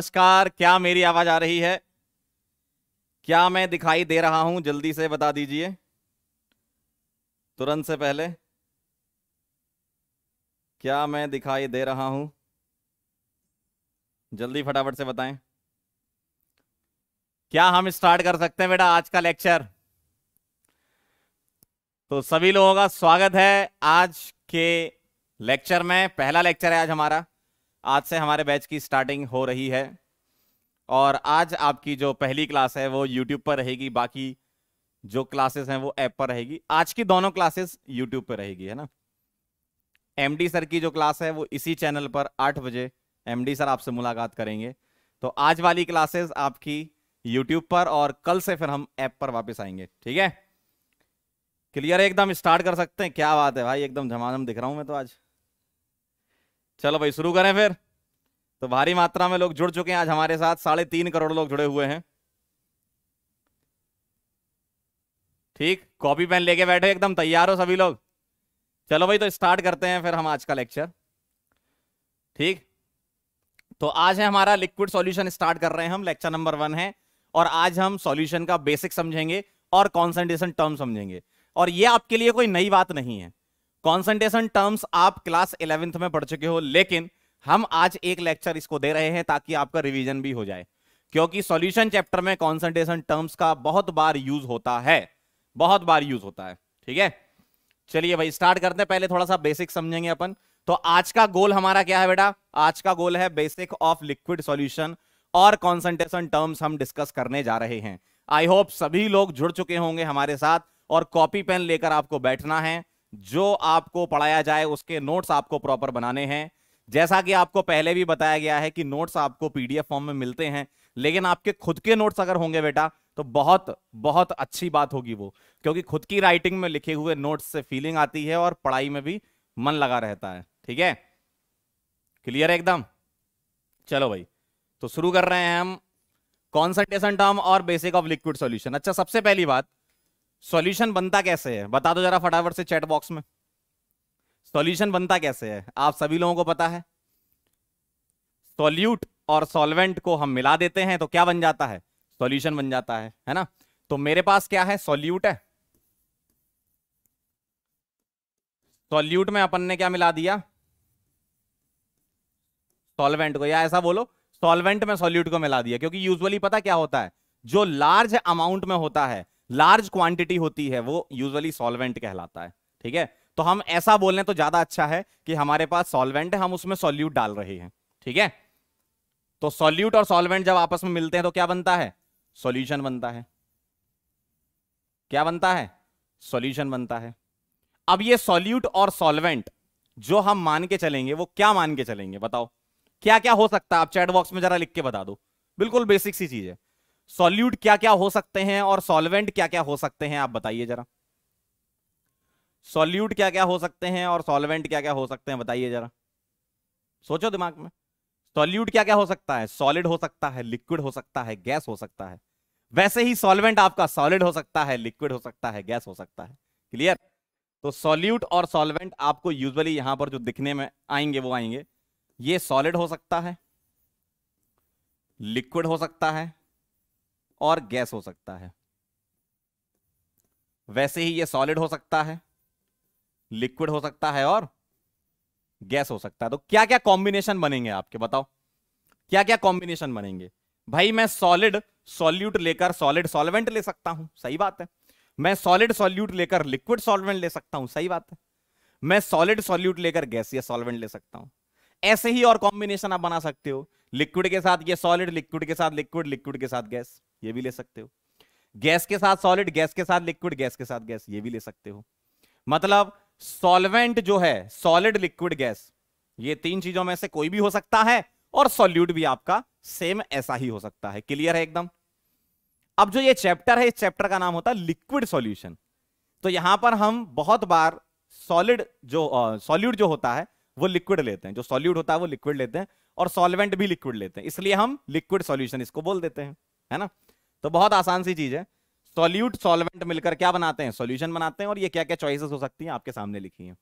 नमस्कार क्या मेरी आवाज आ रही है क्या मैं दिखाई दे रहा हूं जल्दी से बता दीजिए तुरंत से पहले क्या मैं दिखाई दे रहा हूं जल्दी फटाफट से बताएं क्या हम स्टार्ट कर सकते हैं बेटा आज का लेक्चर तो सभी लोगों का स्वागत है आज के लेक्चर में पहला लेक्चर है आज हमारा आज से हमारे बैच की स्टार्टिंग हो रही है और आज आपकी जो पहली क्लास है वो यूट्यूब पर रहेगी बाकी जो क्लासेस हैं वो ऐप पर रहेगी आज की दोनों क्लासेस यूट्यूब पर रहेगी है ना एमडी सर की जो क्लास है वो इसी चैनल पर आठ बजे एमडी सर आपसे मुलाकात करेंगे तो आज वाली क्लासेस आपकी यूट्यूब पर और कल से फिर हम ऐप पर वापस आएंगे ठीक है क्लियर एकदम स्टार्ट कर सकते हैं क्या बात है भाई एकदम झमाझम दिख रहा हूं मैं तो आज चलो भाई शुरू करें फिर तो भारी मात्रा में लोग जुड़ चुके हैं आज हमारे साथ साढ़े तीन करोड़ लोग जुड़े हुए हैं ठीक कॉपी पेन लेके बैठे एकदम तैयार हो सभी लोग चलो भाई तो स्टार्ट करते हैं फिर हम आज का लेक्चर ठीक तो आज है हमारा लिक्विड सॉल्यूशन स्टार्ट कर रहे हैं हम लेक्चर नंबर वन है और आज हम सॉल्यूशन का बेसिक समझेंगे और कॉन्सेंट्रेशन टर्म समझेंगे और ये आपके लिए कोई नई बात नहीं है कॉन्सेंट्रेशन टर्म्स आप क्लास इलेवेंथ में पढ़ चुके हो लेकिन हम आज एक लेक्चर इसको दे रहे हैं ताकि आपका रिवीजन भी हो जाए क्योंकि सॉल्यूशन चैप्टर में कॉन्सेंट्रेशन टर्म्स का बहुत बार यूज होता है बहुत बार यूज होता है ठीक है चलिए भाई स्टार्ट करते हैं पहले थोड़ा सा बेसिक समझेंगे अपन तो आज का गोल हमारा क्या है बेटा आज का गोल है बेसिक ऑफ लिक्विड सॉल्यूशन और कॉन्सेंट्रेशन टर्म्स हम डिस्कस करने जा रहे हैं आई होप सभी लोग जुड़ चुके होंगे हमारे साथ और कॉपी पेन लेकर आपको बैठना है जो आपको पढ़ाया जाए उसके नोट्स आपको प्रॉपर बनाने हैं जैसा कि आपको पहले भी बताया गया है कि नोट्स आपको पीडीएफ फॉर्म में मिलते हैं लेकिन आपके खुद के नोट्स अगर होंगे बेटा तो बहुत बहुत अच्छी बात होगी वो क्योंकि खुद की राइटिंग में लिखे हुए नोट्स से फीलिंग आती है और पढ़ाई में भी मन लगा रहता है ठीक है क्लियर है एकदम चलो भाई तो शुरू कर रहे हैं हम कॉन्सेंट्रेशन टर्म और बेसिक ऑफ लिक्विड सॉल्यूशन अच्छा सबसे पहली बात सॉल्यूशन बनता कैसे है बता दो जरा फटाफट से चैट बॉक्स में सॉल्यूशन बनता कैसे है आप सभी लोगों को पता है सॉल्यूट और सॉल्वेंट को हम मिला देते हैं तो क्या बन जाता है सॉल्यूशन बन जाता है है ना तो मेरे पास क्या है सॉल्यूट है सॉल्यूट में अपन ने क्या मिला दिया सॉल्वेंट को या ऐसा बोलो सॉल्वेंट में सॉल्यूट को मिला दिया क्योंकि यूजुअली पता क्या होता है जो लार्ज अमाउंट में होता है लार्ज क्वांटिटी होती है वो यूजुअली सॉल्वेंट कहलाता है ठीक है तो हम ऐसा बोल रहे तो ज्यादा अच्छा है कि हमारे पास सॉल्वेंट है हम उसमें सॉल्यूट डाल रहे हैं ठीक है तो सॉल्यूट और सॉल्वेंट जब आपस में मिलते हैं तो क्या बनता है सॉल्यूशन बनता है क्या बनता है सॉल्यूशन बनता है अब ये सॉल्यूट और सॉल्वेंट जो हम मान के चलेंगे वो क्या मान के चलेंगे बताओ क्या क्या हो सकता है आप चैट बॉक्स में जरा लिख के बता दो बिल्कुल बेसिक सी चीज है सॉल्यूट क्या क्या हो सकते हैं और सॉल्वेंट क्या क्या हो सकते हैं आप बताइए जरा सॉल्यूट क्या क्या हो सकते हैं और सॉल्वेंट क्या क्या हो सकते हैं बताइए जरा सोचो दिमाग में सॉल्यूट क्या क्या हो सकता है सॉलिड हो सकता है लिक्विड हो सकता है गैस हो सकता है वैसे ही सॉल्वेंट आपका सॉलिड हो सकता है लिक्विड हो सकता है गैस हो सकता है क्लियर तो सॉल्यूट और सॉल्वेंट आपको यूजली यहां पर जो दिखने में आएंगे वो आएंगे ये सॉलिड हो सकता है लिक्विड हो सकता है और गैस हो सकता है वैसे ही ये सॉलिड हो सकता है लिक्विड हो सकता है और गैस हो सकता है तो क्या क्या कॉम्बिनेशन बनेंगे आपके बताओ क्या क्या कॉम्बिनेशन बनेंगे भाई मैं सॉलिड सॉल्यूट लेकर सॉलिड सॉल्वेंट ले सकता हूं सही बात है मैं सॉलिड सॉल्यूट लेकर लिक्विड सॉल्वेंट ले सकता हूं सही बात है मैं सॉलिड सॉल्यूट लेकर गैस या सॉल्वेंट ले सकता हूं ऐसे ही और कॉम्बिनेशन आप बना सकते हो लिक्विड के साथ ये सॉलिड लिक्विड के साथ लिक्विड लिक्विड के साथ गैस ये भी ले सकते हो गैस के साथ सॉलिड गैस के साथ लिक्विड गैस के साथ गैस ये भी ले सकते हो मतलब सॉल्वेंट जो है सॉलिड लिक्विड गैस ये तीन चीजों में से कोई भी हो सकता है और सॉल्यूट भी आपका सेम ऐसा ही हो सकता है क्लियर है एकदम अब जो ये चैप्टर है इस चैप्टर का नाम होता है लिक्विड सॉल्यूशन तो यहां पर हम बहुत बार सॉलिड जो सॉल्यूट uh, जो होता है वो लिक्विड लेते हैं जो सॉल्यूट होता है वो लिक्विड लेते हैं और सॉल्वेंट भी लिक्विड लेते हैं इसलिए हम लिक्विड सॉल्यूशन इसको बोल देते हैं है ना तो बहुत आसान सी चीज है सॉल्यूट सॉल्वेंट मिलकर क्या बनाते हैं सॉल्यूशन बनाते हैं और ये क्या क्या चॉइसेस हो सकती हैं आपके सामने लिखी हैं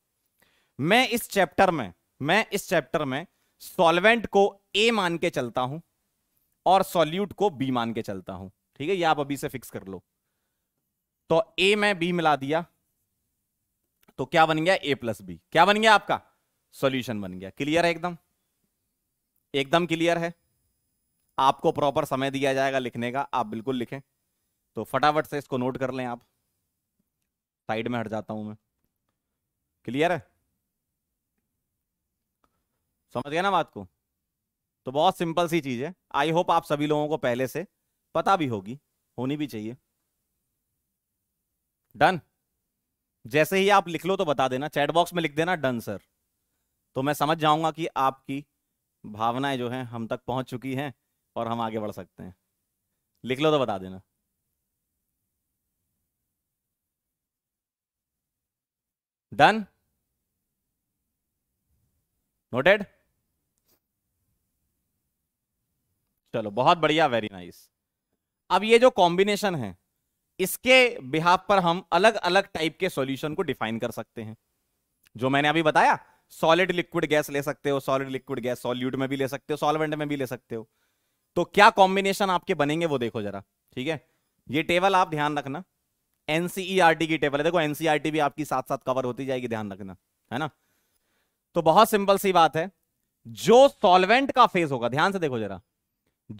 मैं इस चैप्टर में मैं इस चैप्टर में सॉल्वेंट को ए मान के चलता हूं और सॉल्यूट को बी मान के चलता हूं ठीक है ये आप अभी से फिक्स कर लो तो ए में बी मिला दिया तो क्या बन गया ए प्लस बी क्या बन गया आपका सॉल्यूशन बन गया क्लियर है एकदम एकदम क्लियर है आपको प्रॉपर समय दिया जाएगा लिखने का आप बिल्कुल लिखें तो फटाफट से इसको नोट कर लें आप साइड में हट जाता हूं मैं क्लियर है समझ गया ना बात को तो बहुत सिंपल सी चीज है आई होप आप सभी लोगों को पहले से पता भी होगी होनी भी चाहिए डन जैसे ही आप लिख लो तो बता देना चैट बॉक्स में लिख देना डन सर तो मैं समझ जाऊंगा कि आपकी भावनाएं जो हैं हम तक पहुंच चुकी हैं और हम आगे बढ़ सकते हैं लिख लो तो बता देना डन नोटेड चलो बहुत बढ़िया वेरी नाइस अब ये जो कॉम्बिनेशन है इसके बिहाब पर हम अलग अलग टाइप के सॉल्यूशन को डिफाइन कर सकते हैं जो मैंने अभी बताया सॉलिड लिक्विड गैस ले सकते हो सॉलिड लिक्विड गैस सॉल्यूट में भी ले सकते हो सॉल्वेंट में भी ले सकते हो तो क्या कॉम्बिनेशन आपके बनेंगे वो देखो जरा ठीक है ये टेबल आप ध्यान रखना एनसीईआरटी e की टेबल है देखो एनसीईआरटी e भी आपकी साथ साथ कवर होती जाएगी ध्यान रखना है ना तो बहुत सिंपल सी बात है जो सॉल्वेंट का फेज होगा ध्यान से देखो जरा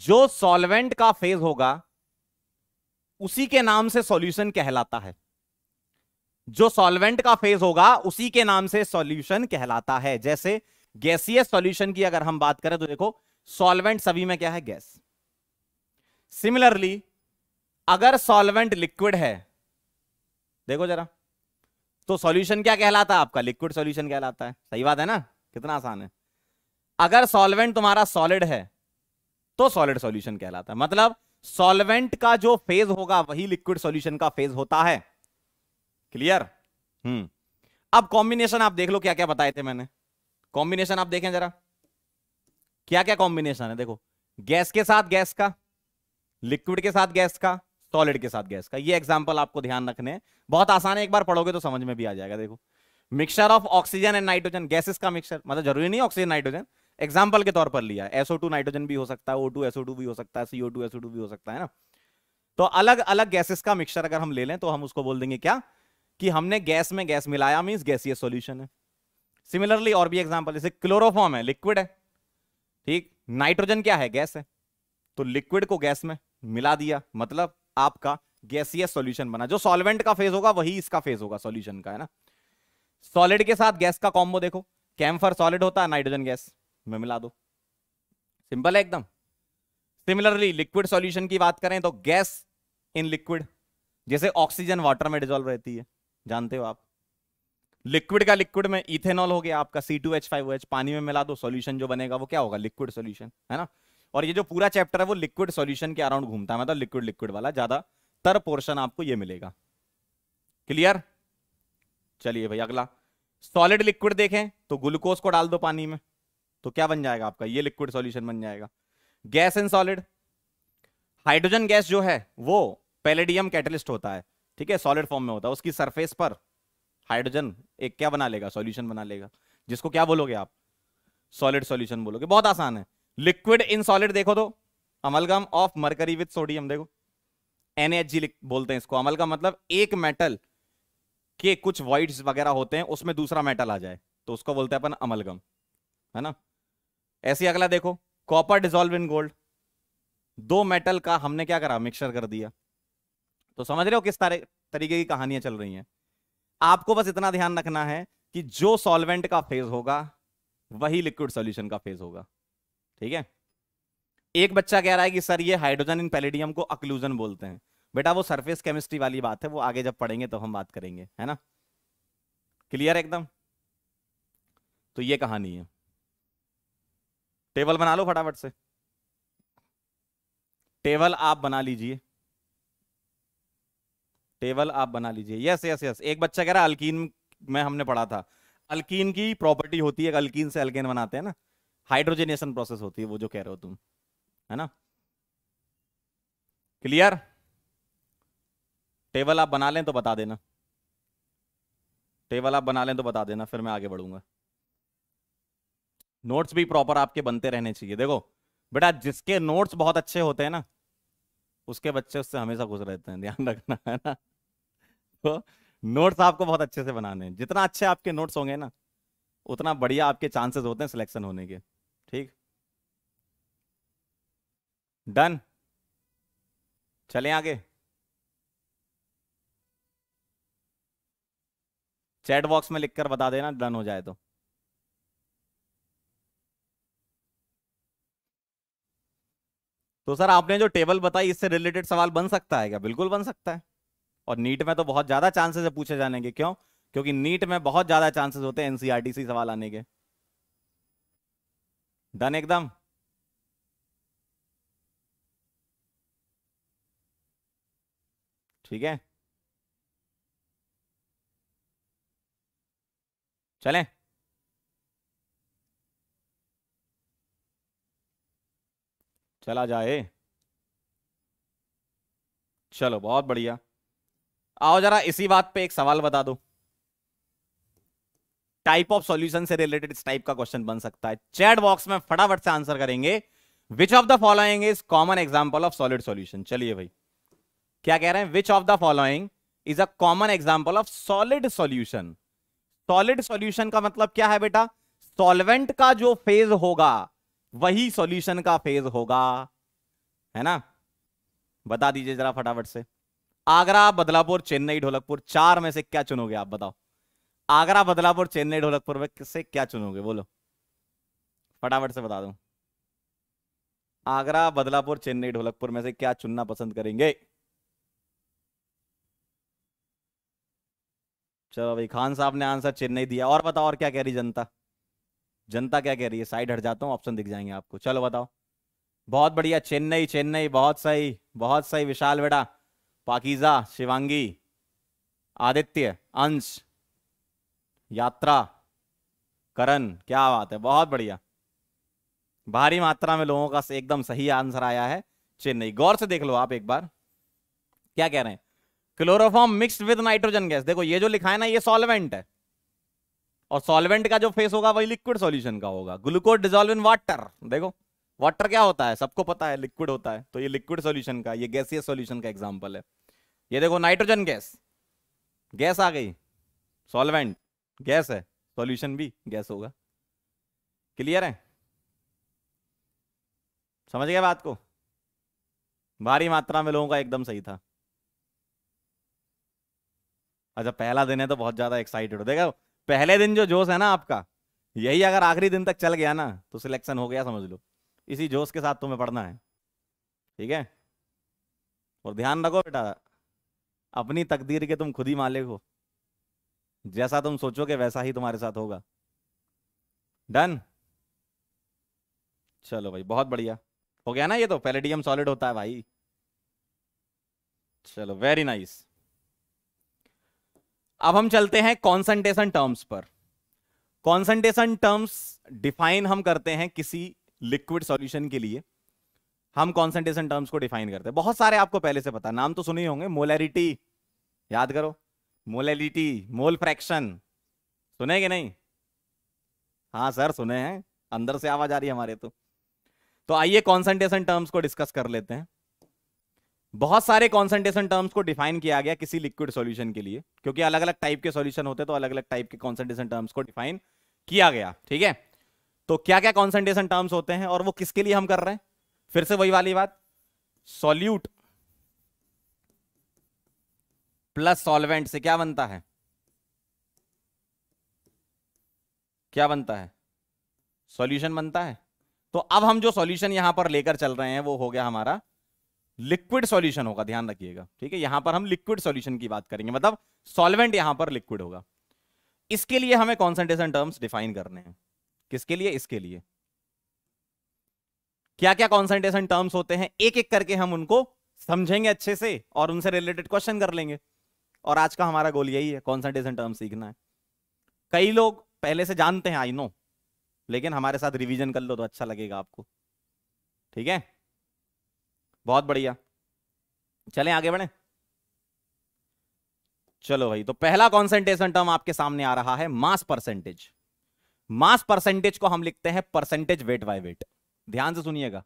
जो सॉल्वेंट का फेज होगा उसी के नाम से सॉल्यूशन कहलाता है जो सॉल्वेंट का फेज होगा उसी के नाम से सॉल्यूशन कहलाता है जैसे गैसीय सॉल्यूशन की अगर हम बात करें तो देखो सॉल्वेंट सभी में क्या है गैस सिमिलरली अगर सॉल्वेंट लिक्विड है देखो जरा तो सॉल्यूशन क्या कहलाता है आपका लिक्विड सॉल्यूशन कहलाता है सही बात है ना कितना आसान है अगर सॉल्वेंट तुम्हारा सॉलिड है तो सॉलिड सॉल्यूशन कहलाता है मतलब सॉल्वेंट का जो फेज होगा वही लिक्विड सॉल्यूशन का फेज होता है क्लियर हम्म hmm. अब कॉम्बिनेशन आप देख लो क्या क्या बताए थे मैंने कॉम्बिनेशन आप देखें जरा क्या क्या कॉम्बिनेशन है देखो गैस के साथ गैस का लिक्विड के साथ गैस का सॉलिड के साथ गैस का ये एग्जांपल आपको ध्यान रखने हैं बहुत आसान है एक बार पढ़ोगे तो समझ में भी आ जाएगा देखो mixture of oxygen and nitrogen gases का मिक्सचर मतलब जरूरी नहीं ऑक्सीजन नाइट्रोजन एग्जाम्पल के तौर पर लिया एसओ टू नाइट्रोजन भी हो सकता है ओ टू एसओ टू भी हो सकता है सीओ टू एसओ टू भी हो सकता है ना तो अलग अलग गैसेस का मिक्सचर अगर हम ले लें तो हम उसको बोल देंगे क्या कि हमने गैस में गैस मिलाया मीन गैसीय सॉल्यूशन है सिमिलरली और भी एग्जांपल जैसे क्लोरोफॉर्म है लिक्विड है ठीक नाइट्रोजन क्या है गैस है तो लिक्विड को गैस में मिला दिया मतलब आपका गैसीय सॉल्यूशन बना जो सॉल्वेंट का फेज होगा वही इसका फेज होगा सॉल्यूशन का है ना सॉलिड के साथ गैस का कॉम्बो देखो कैम्फर सॉलिड होता है नाइट्रोजन गैस में मिला दो सिंपल है एकदम सिमिलरली लिक्विड सॉल्यूशन की बात करें तो गैस इन लिक्विड जैसे ऑक्सीजन वाटर में डिजोल्व रहती है जानते हो आप लिक्विड का लिक्विड में इथेनॉल हो गया आपका C two H five H पानी में मिला दो सॉल्यूशन जो बनेगा वो क्या होगा लिक्विड सॉल्यूशन है ना और ये जो पूरा चैप्टर है वो लिक्विड सॉल्यूशन के अराउंड घूमता है मतलब लिक्विड लिक्विड वाला तर पोर्शन आपको ये मिलेगा क्लियर चलिए भाई अगला सॉलिड लिक्विड देखें तो ग्लूकोज को डाल दो पानी में तो क्या बन जाएगा आपका ये लिक्विड सॉल्यूशन बन जाएगा gas and solid hydrogen gas जो है वो पेलेडियम कैटलिस्ट होता है ठीक है सॉलिड फॉर्म में होता है उसकी सरफेस पर हाइड्रोजन एक क्या बना लेगा सॉल्यूशन बना लेगा जिसको क्या बोलोगे आप सॉलिड सॉल्यूशन बोलोगे बहुत आसान है लिक्विड इन सॉलिड देखो तो amalgam of mercury with sodium देखो एनएचजी बोलते हैं इसको अमलगम मतलब एक मेटल के कुछ वाइट वगैरह होते हैं उसमें दूसरा मेटल आ जाए तो उसको बोलते हैं अपन अमलगम है ना ऐसे अगला देखो कॉपर डिजोल्व इन गोल्ड दो मेटल का हमने क्या करा मिक्सर कर दिया तो समझ रहे हो किस तरह तरीके की कहानियां चल रही हैं आपको बस इतना ध्यान रखना है कि जो सॉल्वेंट का फेज होगा वही लिक्विड सॉल्यूशन का फेज होगा ठीक है एक बच्चा कह रहा है कि सर ये हाइड्रोजन इन पेलेडियम को अक्लूजन बोलते हैं बेटा वो सरफेस केमिस्ट्री वाली बात है वो आगे जब पढ़ेंगे तो हम बात करेंगे है ना क्लियर एकदम तो ये कहानी है टेबल बना लो फटाफट से टेबल आप बना लीजिए टेबल आप बना लीजिए यस यस यस एक बच्चा कह रहा अल्किन में हमने पढ़ा था अल्किन की प्रॉपर्टी होती है अल्किन से अल्केन बनाते हैं ना हाइड्रोजनेशन प्रोसेस होती है वो जो कह रहे हो तुम है ना क्लियर टेबल आप बना लें तो बता देना टेबल आप बना लें तो बता देना फिर मैं आगे बढ़ूंगा नोट्स भी प्रॉपर आपके बनते रहने चाहिए देखो बेटा जिसके नोट्स बहुत अच्छे होते हैं ना उसके बच्चे उससे हमेशा खुश रहते हैं ध्यान रखना है ना आपको तो नोट्स आपको बहुत अच्छे से बनाने हैं जितना अच्छे आपके नोट्स होंगे ना उतना बढ़िया आपके चांसेस होते हैं सिलेक्शन होने के ठीक डन चले आगे चैट बॉक्स में लिखकर बता देना डन हो जाए तो तो सर आपने जो टेबल बताई इससे रिलेटेड सवाल बन सकता है क्या बिल्कुल बन सकता है और नीट में तो बहुत ज्यादा चांसेस है पूछे जाने के क्यों क्योंकि नीट में बहुत ज्यादा चांसेस होते हैं एनसीआरटीसी e सवाल आने के डन एकदम ठीक है चलें चला जाए चलो बहुत बढ़िया आओ जरा इसी बात पे एक सवाल बता दो टाइप ऑफ सॉल्यूशन से रिलेटेड इस टाइप का क्वेश्चन बन सकता है चैट बॉक्स में फटाफट से आंसर करेंगे which of the following is common example of solid solution चलिए भाई क्या कह रहे हैं which of the following is a common example of solid solution solid solution का मतलब क्या है बेटा सॉल्वेंट का जो फेज होगा वही सॉल्यूशन का फेज होगा है ना बता दीजिए जरा फटाफट से आगरा बदलापुर चेन्नई ढोलकपुर चार में से क्या चुनोगे आप बताओ आगरा बदलापुर चेन्नई ढोलकपुर में से क्या चुनोगे बोलो फटाफट से बता दो आगरा बदलापुर चेन्नई ढोलकपुर में से क्या चुनना पसंद करेंगे चलो भाई खान साहब ने आंसर चेन्नई दिया और बताओ और क्या कह रही जनता जनता क्या कह रही है साइड हट जाता हूँ ऑप्शन दिख जाएंगे आपको चलो बताओ बहुत बढ़िया चेन्नई चेन्नई बहुत सही बहुत सही विशाल बेटा पाकिजा शिवांगी आदित्य अंश यात्रा करण क्या बात है बहुत बढ़िया भारी मात्रा में लोगों का एकदम सही आंसर आया है चेन्नई गौर से देख लो आप एक बार क्या कह रहे हैं chloroform mixed with nitrogen gas देखो ये जो लिखा है ना ये सॉल्वेंट है और सॉल्वेंट का जो फेस होगा वही लिक्विड सॉल्यूशन का होगा ग्लूकोज डिजोल्व इन वाटर देखो वाटर क्या होता है सबको पता है लिक्विड होता है तो ये लिक्विड सॉल्यूशन का ये गैसीय सॉल्यूशन का एग्जांपल है ये देखो नाइट्रोजन गैस गैस आ गई सॉल्वेंट गैस है सॉल्यूशन भी गैस होगा क्लियर है समझ गया बात को भारी मात्रा में लोगों का एकदम सही था अच्छा पहला दिन है तो बहुत ज्यादा एक्साइटेड हो देखो पहले दिन जो जोश है ना आपका यही अगर आखिरी दिन तक चल गया ना तो सिलेक्शन हो गया समझ लो इसी जोश के साथ तुम्हें पढ़ना है ठीक है और ध्यान रखो बेटा अपनी तकदीर के तुम खुद ही मालिक हो जैसा तुम सोचोगे वैसा ही तुम्हारे साथ होगा डन चलो भाई बहुत बढ़िया हो गया ना ये तो पैलेडियम सॉलिड होता है भाई चलो वेरी नाइस अब हम चलते हैं कॉन्सेंट्रेशन टर्म्स पर कॉन्सेंट्रेशन टर्म्स डिफाइन हम करते हैं किसी लिक्विड सॉल्यूशन के लिए हम कॉन्सेंट्रेशन टर्म्स को डिफाइन करते हैं बहुत सारे आपको पहले से पता नाम तो सुने ही होंगे मोलैरिटी याद करो मोलैरिटी मोल फ्रैक्शन सुने कि नहीं हाँ सर सुने हैं अंदर से आवाज आ रही है हमारे तो तो आइए कॉन्सेंट्रेशन टर्म्स को डिस्कस कर लेते हैं बहुत सारे कॉन्सेंट्रेशन टर्म्स को डिफाइन किया गया किसी लिक्विड सॉल्यूशन के लिए क्योंकि अलग अलग टाइप के सॉल्यूशन होते तो अलग अलग टाइप के कॉन्सेंट्रेशन टर्म्स को डिफाइन किया गया ठीक है तो क्या क्या कॉन्सेंट्रेशन टर्म्स होते हैं और वो किसके लिए हम कर रहे हैं फिर से वही वाली बात सॉल्यूट प्लस सॉल्वेंट से क्या बनता है क्या बनता है सॉल्यूशन बनता है तो अब हम जो सॉल्यूशन यहां पर लेकर चल रहे हैं वो हो गया हमारा लिक्विड सॉल्यूशन होगा ध्यान रखिएगा ठीक है यहां पर हम लिक्विड सॉल्यूशन की बात करेंगे मतलब सॉल्वेंट यहां पर लिक्विड होगा इसके लिए हमें कॉन्सेंट्रेशन टर्म्स डिफाइन करने हैं किसके लिए इसके लिए क्या क्या कॉन्सेंट्रेशन टर्म्स होते हैं एक एक करके हम उनको समझेंगे अच्छे से और उनसे रिलेटेड क्वेश्चन कर लेंगे और आज का हमारा गोल यही है कॉन्सेंट्रेशन टर्म सीखना है कई लोग पहले से जानते हैं आई नो लेकिन हमारे साथ रिवीजन कर लो तो अच्छा लगेगा आपको ठीक है बहुत बढ़िया चले आगे बढ़े चलो भाई तो पहला कॉन्सेंट्रेशन टर्म आपके सामने आ रहा है मास परसेंटेज मास परसेंटेज को हम लिखते हैं परसेंटेज वेट बाय वेट ध्यान से सुनिएगा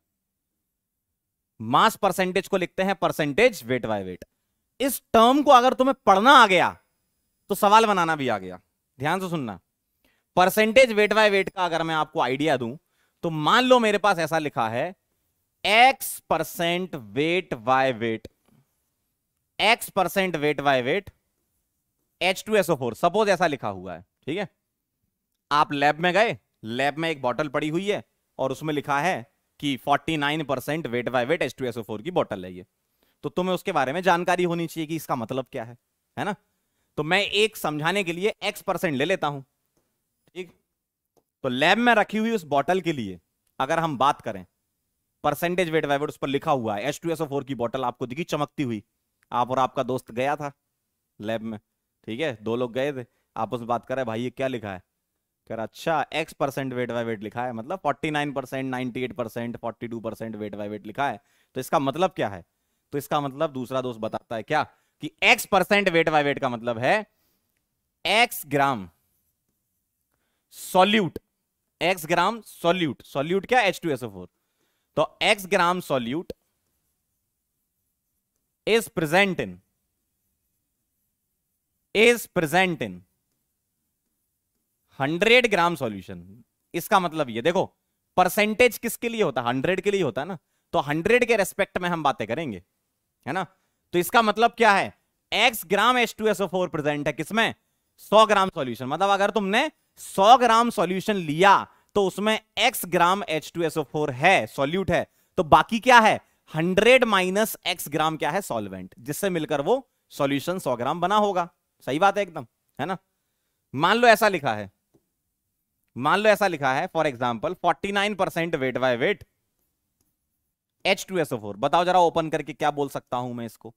मास परसेंटेज को लिखते हैं परसेंटेज वेट बाय वेट इस टर्म को अगर तुम्हें पढ़ना आ गया तो सवाल बनाना भी आ गया ध्यान से सुनना परसेंटेज वेट बाय वेट का अगर मैं आपको आइडिया दूं तो मान लो मेरे पास ऐसा लिखा है X percent weight by weight X percent weight by weight H two SO four suppose ऐसा लिखा हुआ है ठीक है आप लैब में गए लैब में एक बॉटल पड़ी हुई है और उसमें लिखा है कि 49 percent weight by weight four की बॉटल है ये तो तुम्हें उसके बारे में जानकारी होनी चाहिए कि इसका मतलब क्या है है ना तो मैं एक समझाने के लिए एक्स परसेंट ले लेता हूं ठीक तो लैब में रखी हुई उस बॉटल के लिए अगर हम बात करें परसेंटेज वेट बाय वेट उस पर लिखा हुआ है एच की बॉटल आपको दिखी चमकती हुई आप और आपका दोस्त गया था लैब में ठीक है दो लोग गए थे आपस में बात कर रहे भाई ये क्या लिखा है कर अच्छा X percent weight by weight लिखा है मतलब forty nine percent ninety eight percent forty two percent weight by weight लिखा है तो इसका मतलब क्या है तो इसका मतलब दूसरा दोस्त बताता है क्या कि X percent weight by weight का मतलब है X gram solute X gram solute solute क्या एच टू एसओ फोर तो X gram solute is present in is present in hundred gram solution इसका मतलब ये देखो परसेंटेज किसके लिए होता है हंड्रेड के लिए होता है ना तो हंड्रेड के रेस्पेक्ट में हम बातें करेंगे है ना तो इसका मतलब क्या है X gram H two S O four present है किसमें सौ ग्राम सॉल्यूशन मतलब अगर तुमने सौ ग्राम सॉल्यूशन लिया तो उसमें X gram H two S O four है सोल्यूट है तो बाकी क्या है हंड्रेड माइनस एक्स ग्राम क्या है सॉल्वेंट जिससे मिलकर वो सॉल्यूशन सौ ग्राम बना होगा सही बात है एकदम है ना मान लो ऐसा लिखा है मान लो ऐसा लिखा है for example forty nine percent weight by weight H two SO four बताओ जरा ओपन करके क्या बोल सकता हूं मैं इसको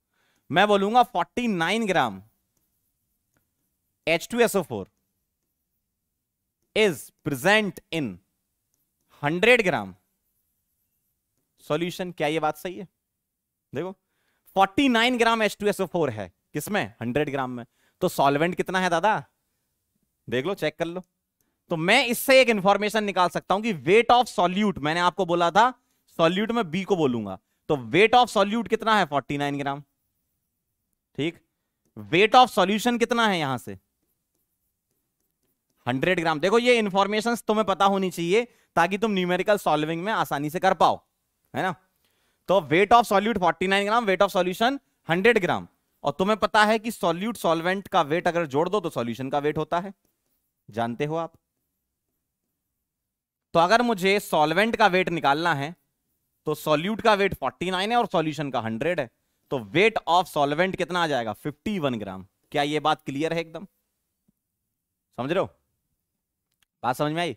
मैं बोलूंगा forty nine gram H two SO four is present in hundred gram solution क्या ये बात सही है देखो 49 ग्राम H2SO4 है किसमें 100 ग्राम में तो सॉल्वेंट कितना है दादा देख लो चेक कर लो तो मैं इससे एक इंफॉर्मेशन निकाल सकता हूं कि वेट ऑफ सॉल्यूट मैंने आपको बोला था सॉल्यूट में बी को बोलूंगा तो वेट ऑफ सॉल्यूट कितना है 49 ग्राम ठीक वेट ऑफ सॉल्यूशन कितना है यहां से 100 ग्राम देखो ये इंफॉर्मेशन तुम्हें पता होनी चाहिए ताकि तुम न्यूमेरिकल सॉल्विंग में आसानी से कर पाओ है ना तो weight of solute 49 gram weight of solution 100 gram और तुम्हें पता है कि सॉल्यूट सॉल्वेंट का वेट अगर जोड़ दो तो सॉल्यूशन का वेट होता है जानते हो आप तो अगर मुझे सॉल्वेंट का वेट निकालना है तो सॉल्यूट का वेट 49 है और सॉल्यूशन का 100 है तो वेट ऑफ सॉल्वेंट कितना आ जाएगा 51 ग्राम क्या यह बात क्लियर है एकदम समझ रहे हो बात समझ में आई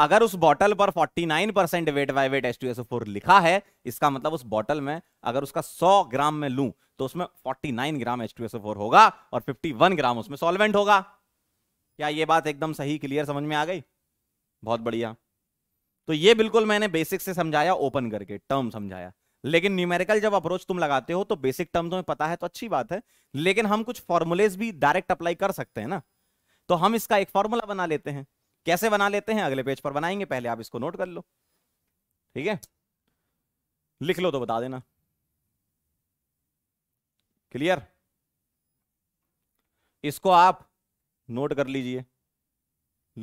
अगर उस बॉटल पर 49 percent weight by wait H2SO4 लिखा है इसका मतलब उस बॉटल में अगर उसका 100 ग्राम में लू तो उसमें 49 ग्राम एस होगा और 51 ग्राम उसमें सॉल्वेंट होगा क्या ये बात एकदम सही क्लियर समझ में आ गई बहुत बढ़िया तो ये बिल्कुल मैंने बेसिक से समझाया ओपन करके टर्म समझाया लेकिन न्यूमेरिकल जब अप्रोच तुम लगाते हो तो बेसिक टर्म तुम्हें पता है तो अच्छी बात है लेकिन हम कुछ फॉर्मुलेज भी डायरेक्ट अप्लाई कर सकते हैं ना तो हम इसका एक फॉर्मूला बना लेते हैं कैसे बना लेते हैं अगले पेज पर बनाएंगे पहले आप इसको नोट कर लो ठीक है लिख लो तो बता देना क्लियर इसको आप नोट कर लीजिए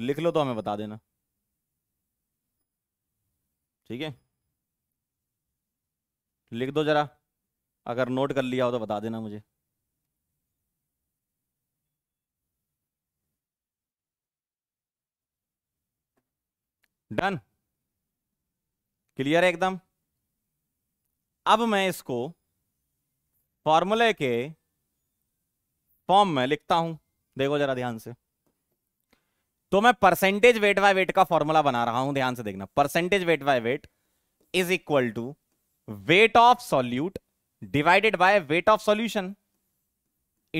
लिख लो तो हमें बता देना ठीक है लिख दो जरा अगर नोट कर लिया हो तो बता देना मुझे डन क्लियर है एकदम अब मैं इसको फॉर्मूले के फॉर्म में लिखता हूं देखो जरा ध्यान से तो मैं परसेंटेज वेट बाय वेट का फॉर्मूला बना रहा हूं ध्यान से देखना percentage weight by weight is equal to weight of solute divided by weight of solution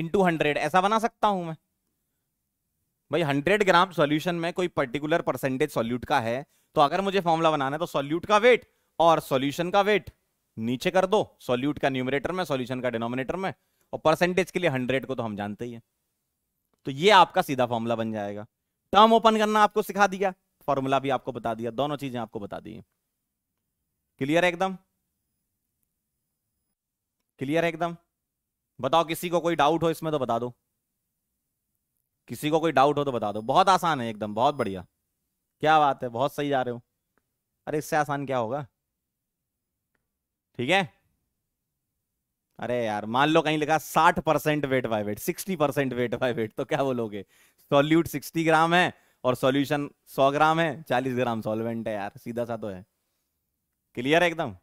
into hundred ऐसा बना सकता हूं मैं भाई हंड्रेड ग्राम सॉल्यूशन में कोई पर्टिकुलर परसेंटेज सॉल्यूट का है तो अगर मुझे फॉर्मूला बनाना है तो सॉल्यूट का वेट और सॉल्यूशन का वेट नीचे कर दो सॉल्यूट का न्यूमिनेटर में सॉल्यूशन का डिनोमिनेटर में और परसेंटेज के लिए हंड्रेड को तो हम जानते ही है तो ये आपका सीधा फॉर्मूला बन जाएगा टर्म ओपन करना आपको सिखा दिया फॉर्मूला भी आपको बता दिया दोनों चीजें आपको बता दी क्लियर है एकदम क्लियर है एकदम बताओ किसी को कोई डाउट हो इसमें तो बता दो किसी को कोई डाउट हो तो बता दो बहुत आसान है एकदम बहुत बढ़िया क्या बात है बहुत सही जा रहे हो अरे इससे आसान क्या होगा ठीक है अरे यार मान लो कहीं लिखा साठ percent weight by weight sixty percent weight by weight तो क्या बोलोगे सॉल्यूट 60 ग्राम है और सॉल्यूशन 100 ग्राम है 40 ग्राम सॉल्वेंट है यार सीधा सा तो है क्लियर है एकदम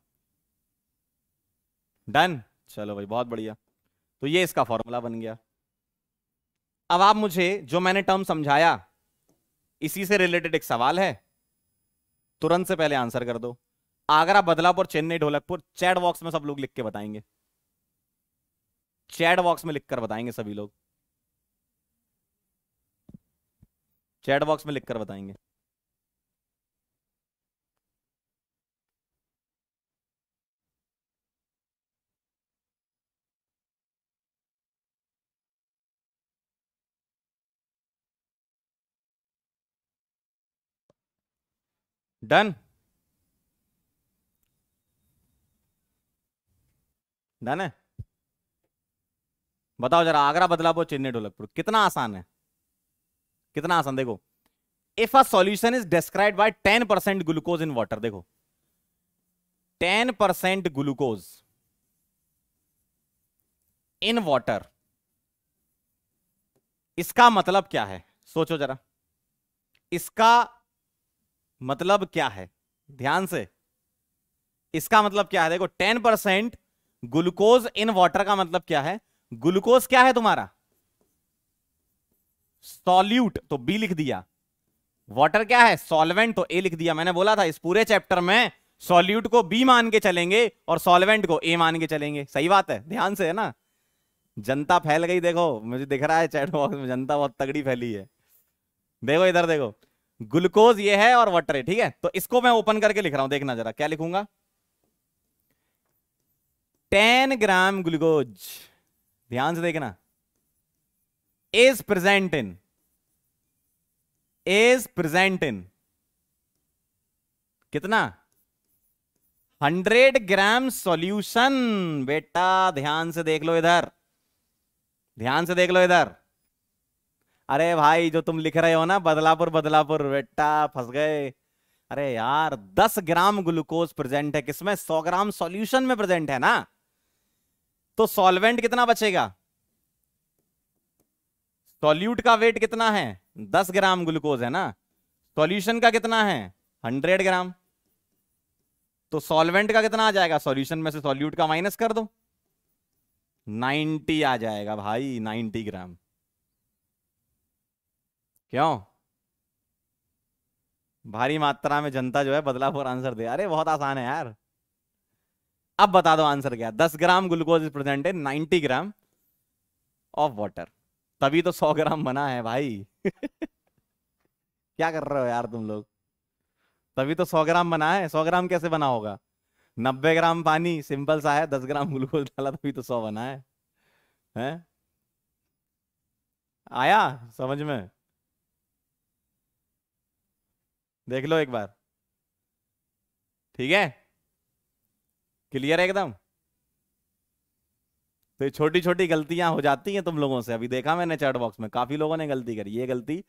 डन चलो भाई बहुत बढ़िया तो ये इसका फॉर्मूला बन गया अब आप मुझे जो मैंने टर्म समझाया इसी से रिलेटेड एक सवाल है तुरंत से पहले आंसर कर दो आगरा बदलापुर चेन्नई ढोलकपुर चैट बॉक्स में सब लोग लिख के बताएंगे चैट बॉक्स में लिखकर बताएंगे सभी लोग चैट बॉक्स में लिख कर बताएंगे डन डन है बताओ जरा आगरा बदलापुर चेन्नई ढोलकपुर कितना आसान है कितना आसान देखो if a solution is describe by 10% percent glucose in water देखो 10% परसेंट ग्लूकोज इन वाटर इसका मतलब क्या है सोचो जरा इसका मतलब क्या है ध्यान से इसका मतलब क्या है देखो 10% परसेंट ग्लूकोज इन वाटर का मतलब क्या है ग्लूकोज क्या है तुम्हारा सॉल्यूट तो बी लिख दिया वाटर क्या है सॉल्वेंट तो ए लिख दिया मैंने बोला था इस पूरे चैप्टर में सॉल्यूट को बी मान के चलेंगे और सॉल्वेंट को ए मान के चलेंगे सही बात है ध्यान से है ना जनता फैल गई देखो मुझे दिख रहा है चैट बॉक्स में जनता बहुत तगड़ी फैली है देखो इधर देखो ग्लूकोज ये है और वाटर है ठीक है तो इसको मैं ओपन करके लिख रहा हूं देखना जरा क्या लिखूंगा टेन ग्राम ग्लूकोज ध्यान से देखना is present in is present in कितना 100 ग्राम सॉल्यूशन बेटा ध्यान से देख लो इधर ध्यान से देख लो इधर अरे भाई जो तुम लिख रहे हो ना बदलापुर बदलापुर बेटा फंस गए अरे यार 10 ग्राम ग्लूकोज प्रेजेंट है किसमें 100 ग्राम सॉल्यूशन में प्रेजेंट है ना तो सॉल्वेंट कितना बचेगा सॉल्यूट का वेट कितना है दस ग्राम ग्लूकोज है ना सॉल्यूशन का कितना है हंड्रेड ग्राम तो सॉल्वेंट का कितना आ जाएगा सॉल्यूशन में से सॉल्यूट का माइनस कर दो 90 आ जाएगा भाई 90 ग्राम क्यों भारी मात्रा में जनता जो है बदलापुर आंसर दे अरे बहुत आसान है यार अब बता दो आंसर क्या 10 ग्राम ग्लूकोज इज प्रेजेंट है 90 ग्राम ऑफ वाटर तभी तो सौ ग्राम बना है भाई क्या कर रहे हो यार तुम लोग तभी तो सौ ग्राम बना है सौ ग्राम कैसे बना होगा नब्बे ग्राम पानी सिंपल सा है दस ग्राम ग्लूकोज डाला तभी तो सौ बना है हैं आया समझ में देख लो एक बार ठीक है क्लियर है एकदम तो ये छोटी छोटी गलतियां हो जाती हैं तुम लोगों से अभी देखा मैंने चैट बॉक्स में काफी लोगों ने गलती करी ये गलती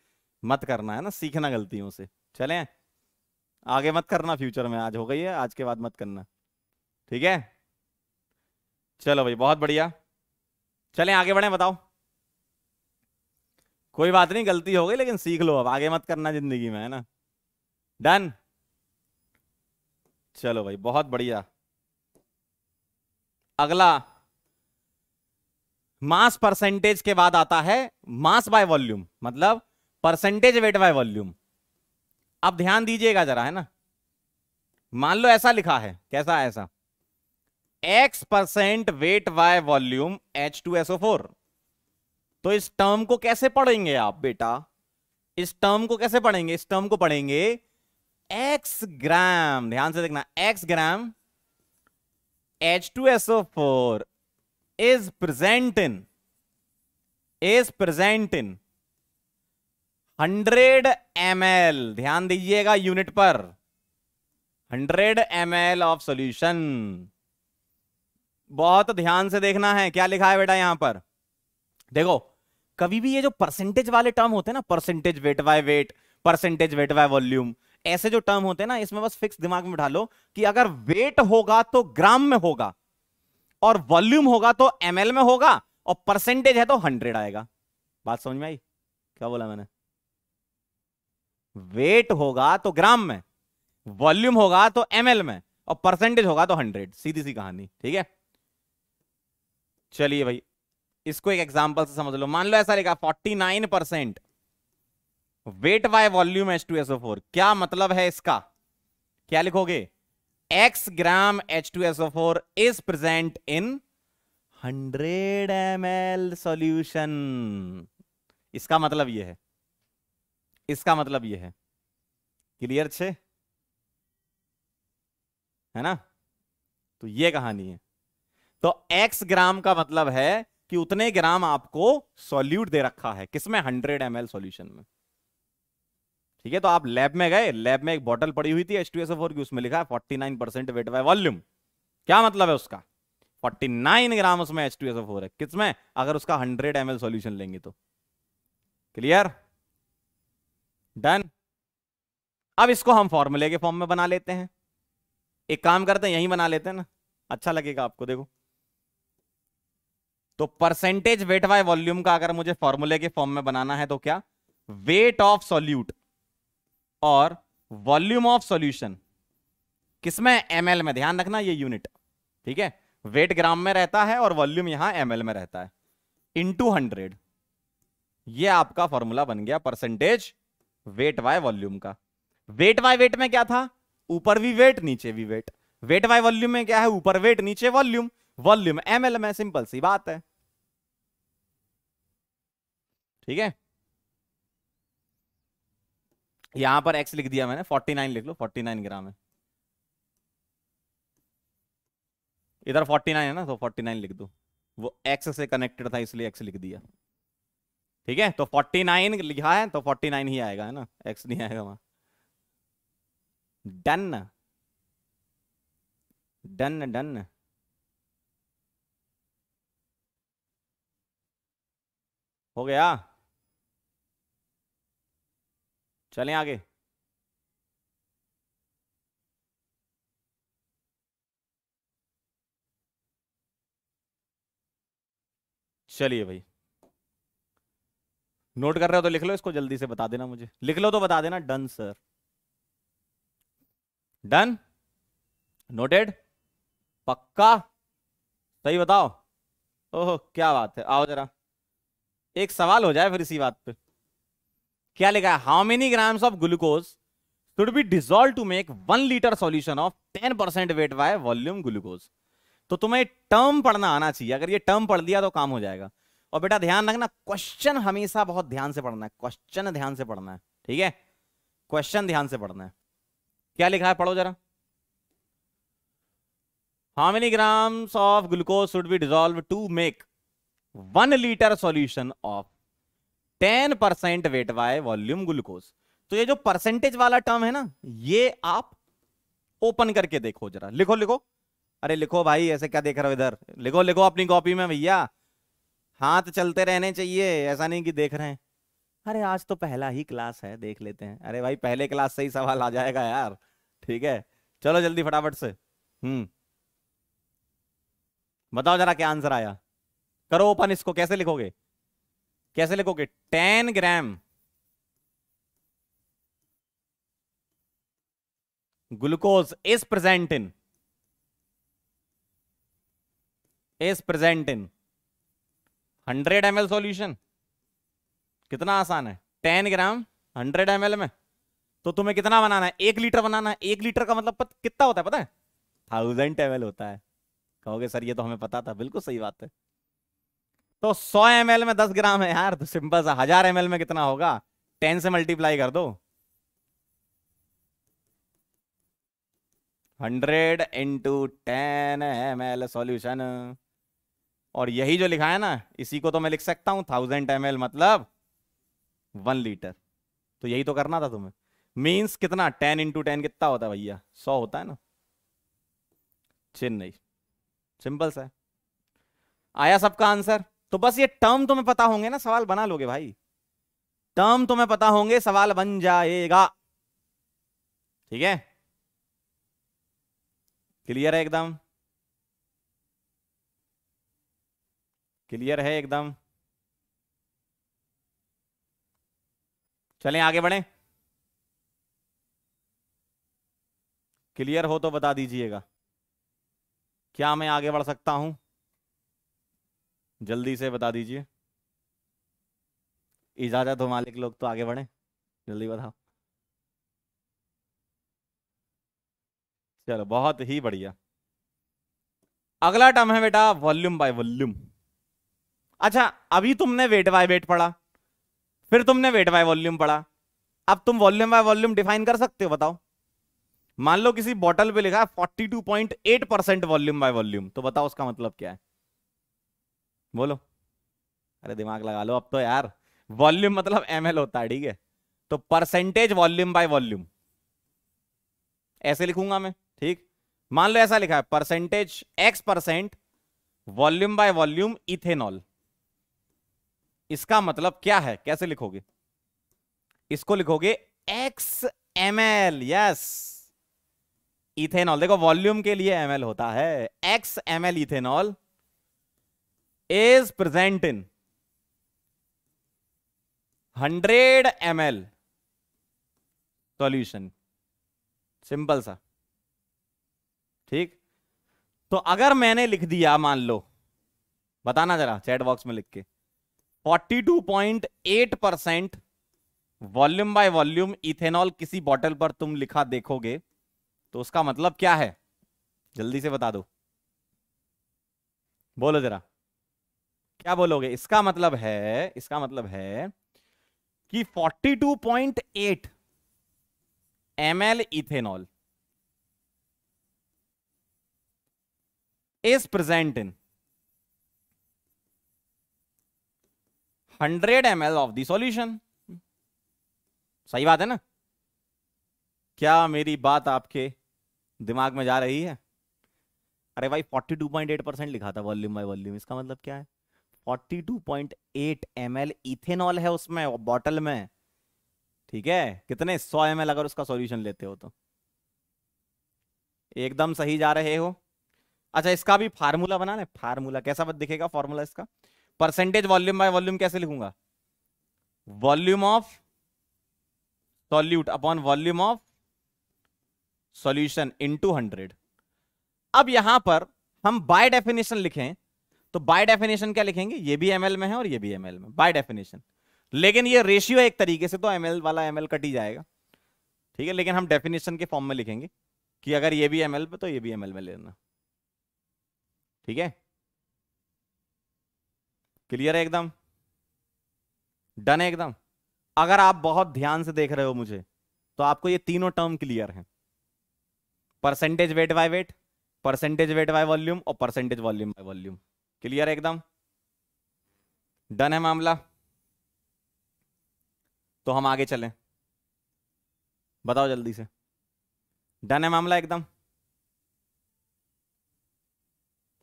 मत करना है ना सीखना गलतियों से चले आगे मत करना फ्यूचर में आज हो गई है आज के बाद मत करना ठीक है चलो भाई बहुत बढ़िया चले आगे बढ़े बताओ कोई बात नहीं गलती हो गई लेकिन सीख लो अब आगे मत करना जिंदगी में है ना डन चलो भाई बहुत बढ़िया अगला मास परसेंटेज के बाद आता है मास बाय वॉल्यूम मतलब परसेंटेज वेट बाय वॉल्यूम अब ध्यान दीजिएगा जरा है ना मान लो ऐसा लिखा है कैसा है ऐसा x percent weight by volume H2SO4 तो इस टर्म को कैसे पढ़ेंगे आप बेटा इस टर्म को कैसे पढ़ेंगे इस टर्म को पढ़ेंगे x ग्राम ध्यान से देखना x gram H2SO4 is present in is present in 100 ml ध्यान दीजिएगा यूनिट पर 100 ml ऑफ सॉल्यूशन बहुत ध्यान से देखना है क्या लिखा है बेटा यहां पर देखो कभी भी ये जो परसेंटेज वाले टर्म होते हैं ना percentage weight by weight percentage weight by volume ऐसे जो टर्म होते हैं ना इसमें बस फिक्स दिमाग में बैठा लो कि अगर वेट होगा तो ग्राम में होगा और वॉल्यूम होगा तो एम में होगा और परसेंटेज है तो हंड्रेड आएगा बात समझ में आई क्या बोला मैंने वेट होगा तो ग्राम में वॉल्यूम होगा तो एम में और परसेंटेज होगा तो हंड्रेड सीधी सी कहानी ठीक है चलिए भाई इसको एक एग्जांपल से समझ लो मान लो ऐसा लिखा forty nine percent weight by volume H two SO four क्या मतलब है इसका क्या लिखोगे x gram H2SO4 is present in 100 ml solution. इसका मतलब यह है इसका मतलब यह है क्लियर छे है ना तो ये कहानी है तो x ग्राम का मतलब है कि उतने ग्राम आपको सॉल्यूट दे रखा है किसमें 100 ml सॉल्यूशन में ठीक है तो आप लैब में गए लैब में एक बॉटल पड़ी हुई थी एच टू एस एफ की उसमें लिखा है forty nine percent weight by volume क्या मतलब है उसका फोर्टी नाइन ग्राम उसमें एच टू एस एफ है किसमें अगर उसका हंड्रेड एम एल सोल्यूशन लेंगे तो क्लियर डन अब इसको हम फॉर्मूले के फॉर्म में बना लेते हैं एक काम करते हैं यही बना लेते हैं ना अच्छा लगेगा आपको देखो तो परसेंटेज वेट बाय वॉल्यूम का अगर मुझे फॉर्मूले के फॉर्म में बनाना है तो क्या वेट ऑफ सॉल्यूट और वॉल्यूम ऑफ सॉल्यूशन किसमें एमएल में ध्यान रखना ये यूनिट ठीक है वेट ग्राम में रहता है और वॉल्यूम यहां एमएल में रहता है टू हंड्रेड ये आपका फॉर्मूला बन गया परसेंटेज वेट बाय वॉल्यूम का वेट बाय वेट में क्या था ऊपर भी वेट नीचे भी वेट वेट बाय वॉल्यूम में क्या है ऊपर वेट नीचे वॉल्यूम वॉल्यूम एमएल में सिंपल सी बात है ठीक है यहां पर एक्स लिख दिया मैंने फोर्टी नाइन लिख लो फोर्टी नाइन ग्राम है इधर फोर्टी नाइन है ना तो फोर्टी नाइन लिख दो वो एक्स से कनेक्टेड था इसलिए एक्स लिख दिया ठीक है तो फोर्टी नाइन लिखा है तो फोर्टी नाइन ही आएगा है ना एक्स नहीं आएगा वहां डन डन डन हो गया चलें आगे चलिए भाई नोट कर रहे हो तो लिख लो इसको जल्दी से बता देना मुझे लिख लो तो बता देना डन सर डन नोटेड पक्का सही बताओ ओहो क्या बात है आओ जरा एक सवाल हो जाए फिर इसी बात पे क्या लिखा है how many grams of glucose should be dissolve to make one litre solution of ten percent weight by volume glucose तो तुम्हें टर्म पढ़ना आना चाहिए अगर ये टर्म पढ़ दिया तो काम हो जाएगा और बेटा ध्यान रखना क्वेश्चन हमेशा बहुत ध्यान से पढ़ना है क्वेश्चन ध्यान से पढ़ना है ठीक है क्वेश्चन ध्यान से पढ़ना है क्या लिखा है पढ़ो जरा how many grams of glucose should be dissolve to make one litre solution of ten percent weight by volume glucose तो ये जो परसेंटेज वाला टर्म है ना ये आप ओपन करके देखो जरा लिखो लिखो अरे लिखो भाई ऐसे क्या देख रहे हो इधर लिखो लिखो अपनी कॉपी में भैया हाथ चलते रहने चाहिए ऐसा नहीं कि देख रहे हैं अरे आज तो पहला ही क्लास है देख लेते हैं अरे भाई पहले क्लास से ही सवाल आ जाएगा यार ठीक है चलो जल्दी फटाफट से हम्म बताओ जरा क्या आंसर आया करो ओपन इसको कैसे लिखोगे कैसे लिखोगे ten gram glucose is present in is present in hundred m l solution कितना आसान है ten gram hundred m l में तो तुम्हें कितना बनाना है एक लीटर बनाना है एक लीटर का मतलब कितना होता है पता है थाउजेंड एम होता है कहोगे सर ये तो हमें पता था बिल्कुल सही बात है तो 100 एम में 10 ग्राम है यार तो सिंपल सा हजार एम में कितना होगा 10 से मल्टीप्लाई कर दो 100 into ten m l solution और यही जो लिखा है ना इसी को तो मैं लिख सकता हूं थाउजेंड एम मतलब वन लीटर तो यही तो करना था तुम्हें मीन्स कितना टेन इंटू टेन कितना होता है भैया सौ होता है ना चेन्नई सिंपल सा आया सबका आंसर तो बस ये टर्म तुम्हें तो पता होंगे ना सवाल बना लोगे भाई टर्म तुम्हें तो पता होंगे सवाल बन जाएगा ठीक है क्लियर है एकदम क्लियर है एकदम चलें आगे बढ़े क्लियर हो तो बता दीजिएगा क्या मैं आगे बढ़ सकता हूं जल्दी से बता दीजिए इजाज़त हो मालिक लोग तो आगे बढ़े जल्दी बताओ चलो बहुत ही बढ़िया अगला टर्म है बेटा वॉल्यूम बाय वॉल्यूम अच्छा अभी तुमने वेट बाय वेट पढ़ा फिर तुमने वेट बाय वॉल्यूम पढ़ा अब तुम वॉल्यूम बाय वॉल्यूम डिफाइन कर सकते हो बताओ मान लो किसी बॉटल पे लिखा है 42.8 परसेंट वॉल्यूम बाय वॉल्यूम तो बताओ उसका मतलब क्या है बोलो अरे दिमाग लगा लो अब तो यार वॉल्यूम मतलब एम होता है ठीक है तो परसेंटेज वॉल्यूम बाय वॉल्यूम ऐसे लिखूंगा मैं ठीक मान लो ऐसा लिखा है percentage x percent volume by volume ethanol इसका मतलब क्या है कैसे लिखोगे इसको लिखोगे x m l yes ethanol देखो वॉल्यूम के लिए एम एल होता है x m l ethanol is present in 100 ml solution simple सा ठीक तो अगर मैंने लिख दिया मान लो बताना जरा चैट बॉक्स में लिख के 42.8 percent volume by volume ethanol किसी बॉटल पर तुम लिखा देखोगे तो उसका मतलब क्या है जल्दी से बता दो बोलो जरा क्या बोलोगे इसका मतलब है इसका मतलब है कि 42.8 ml ethanol is present in 100 ml of the solution सही बात है ना क्या मेरी बात आपके दिमाग में जा रही है अरे भाई 42.8 परसेंट लिखा था वॉल्यूम बाय वॉल्यूम इसका मतलब क्या है 42.8 two point eight m l ethanol है उसमें बॉटल में ठीक है कितने सौ एम एल अगर उसका सॉल्यूशन लेते हो तो एकदम सही जा रहे हो अच्छा इसका भी फार्मूला बना ना फार्मूला कैसा दिखेगा फॉर्मूला इसका परसेंटेज वॉल्यूम बाय वॉल्यूम कैसे लिखूंगा volume of solute upon volume of solution into hundred अब यहां पर हम बाय डेफिनेशन लिखें तो बाय डेफिनेशन क्या लिखेंगे ये भी एमएल में है और ये भी एमएल में बाय डेफिनेशन लेकिन ये रेशियो एक तरीके से तो एमएल वाला एमएल कट ही जाएगा ठीक है लेकिन हम डेफिनेशन के फॉर्म में लिखेंगे कि अगर ये भी एमएल पे तो ये भी एमएल में लेना ठीक है क्लियर है एकदम डन है एकदम अगर आप बहुत ध्यान से देख रहे हो मुझे तो आपको ये तीनों टर्म क्लियर हैं percentage weight by weight percentage weight by volume और percentage volume by volume clear है एकदम डन है मामला तो हम आगे चलें बताओ जल्दी से डन है मामला एकदम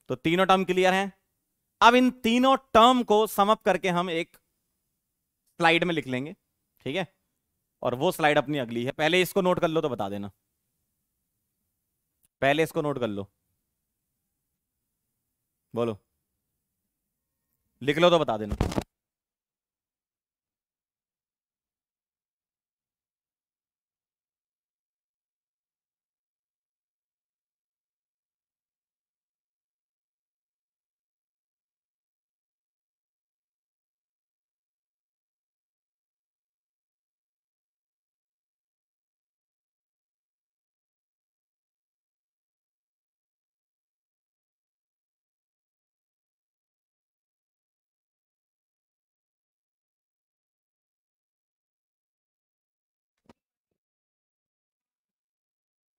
तो तीनों टर्म क्लियर हैं अब इन तीनों टर्म को समअप करके हम एक स्लाइड में लिख लेंगे ठीक है और वो स्लाइड अपनी अगली है पहले इसको नोट कर लो तो बता देना पहले इसको नोट कर लो बोलो लिख लो तो बता देना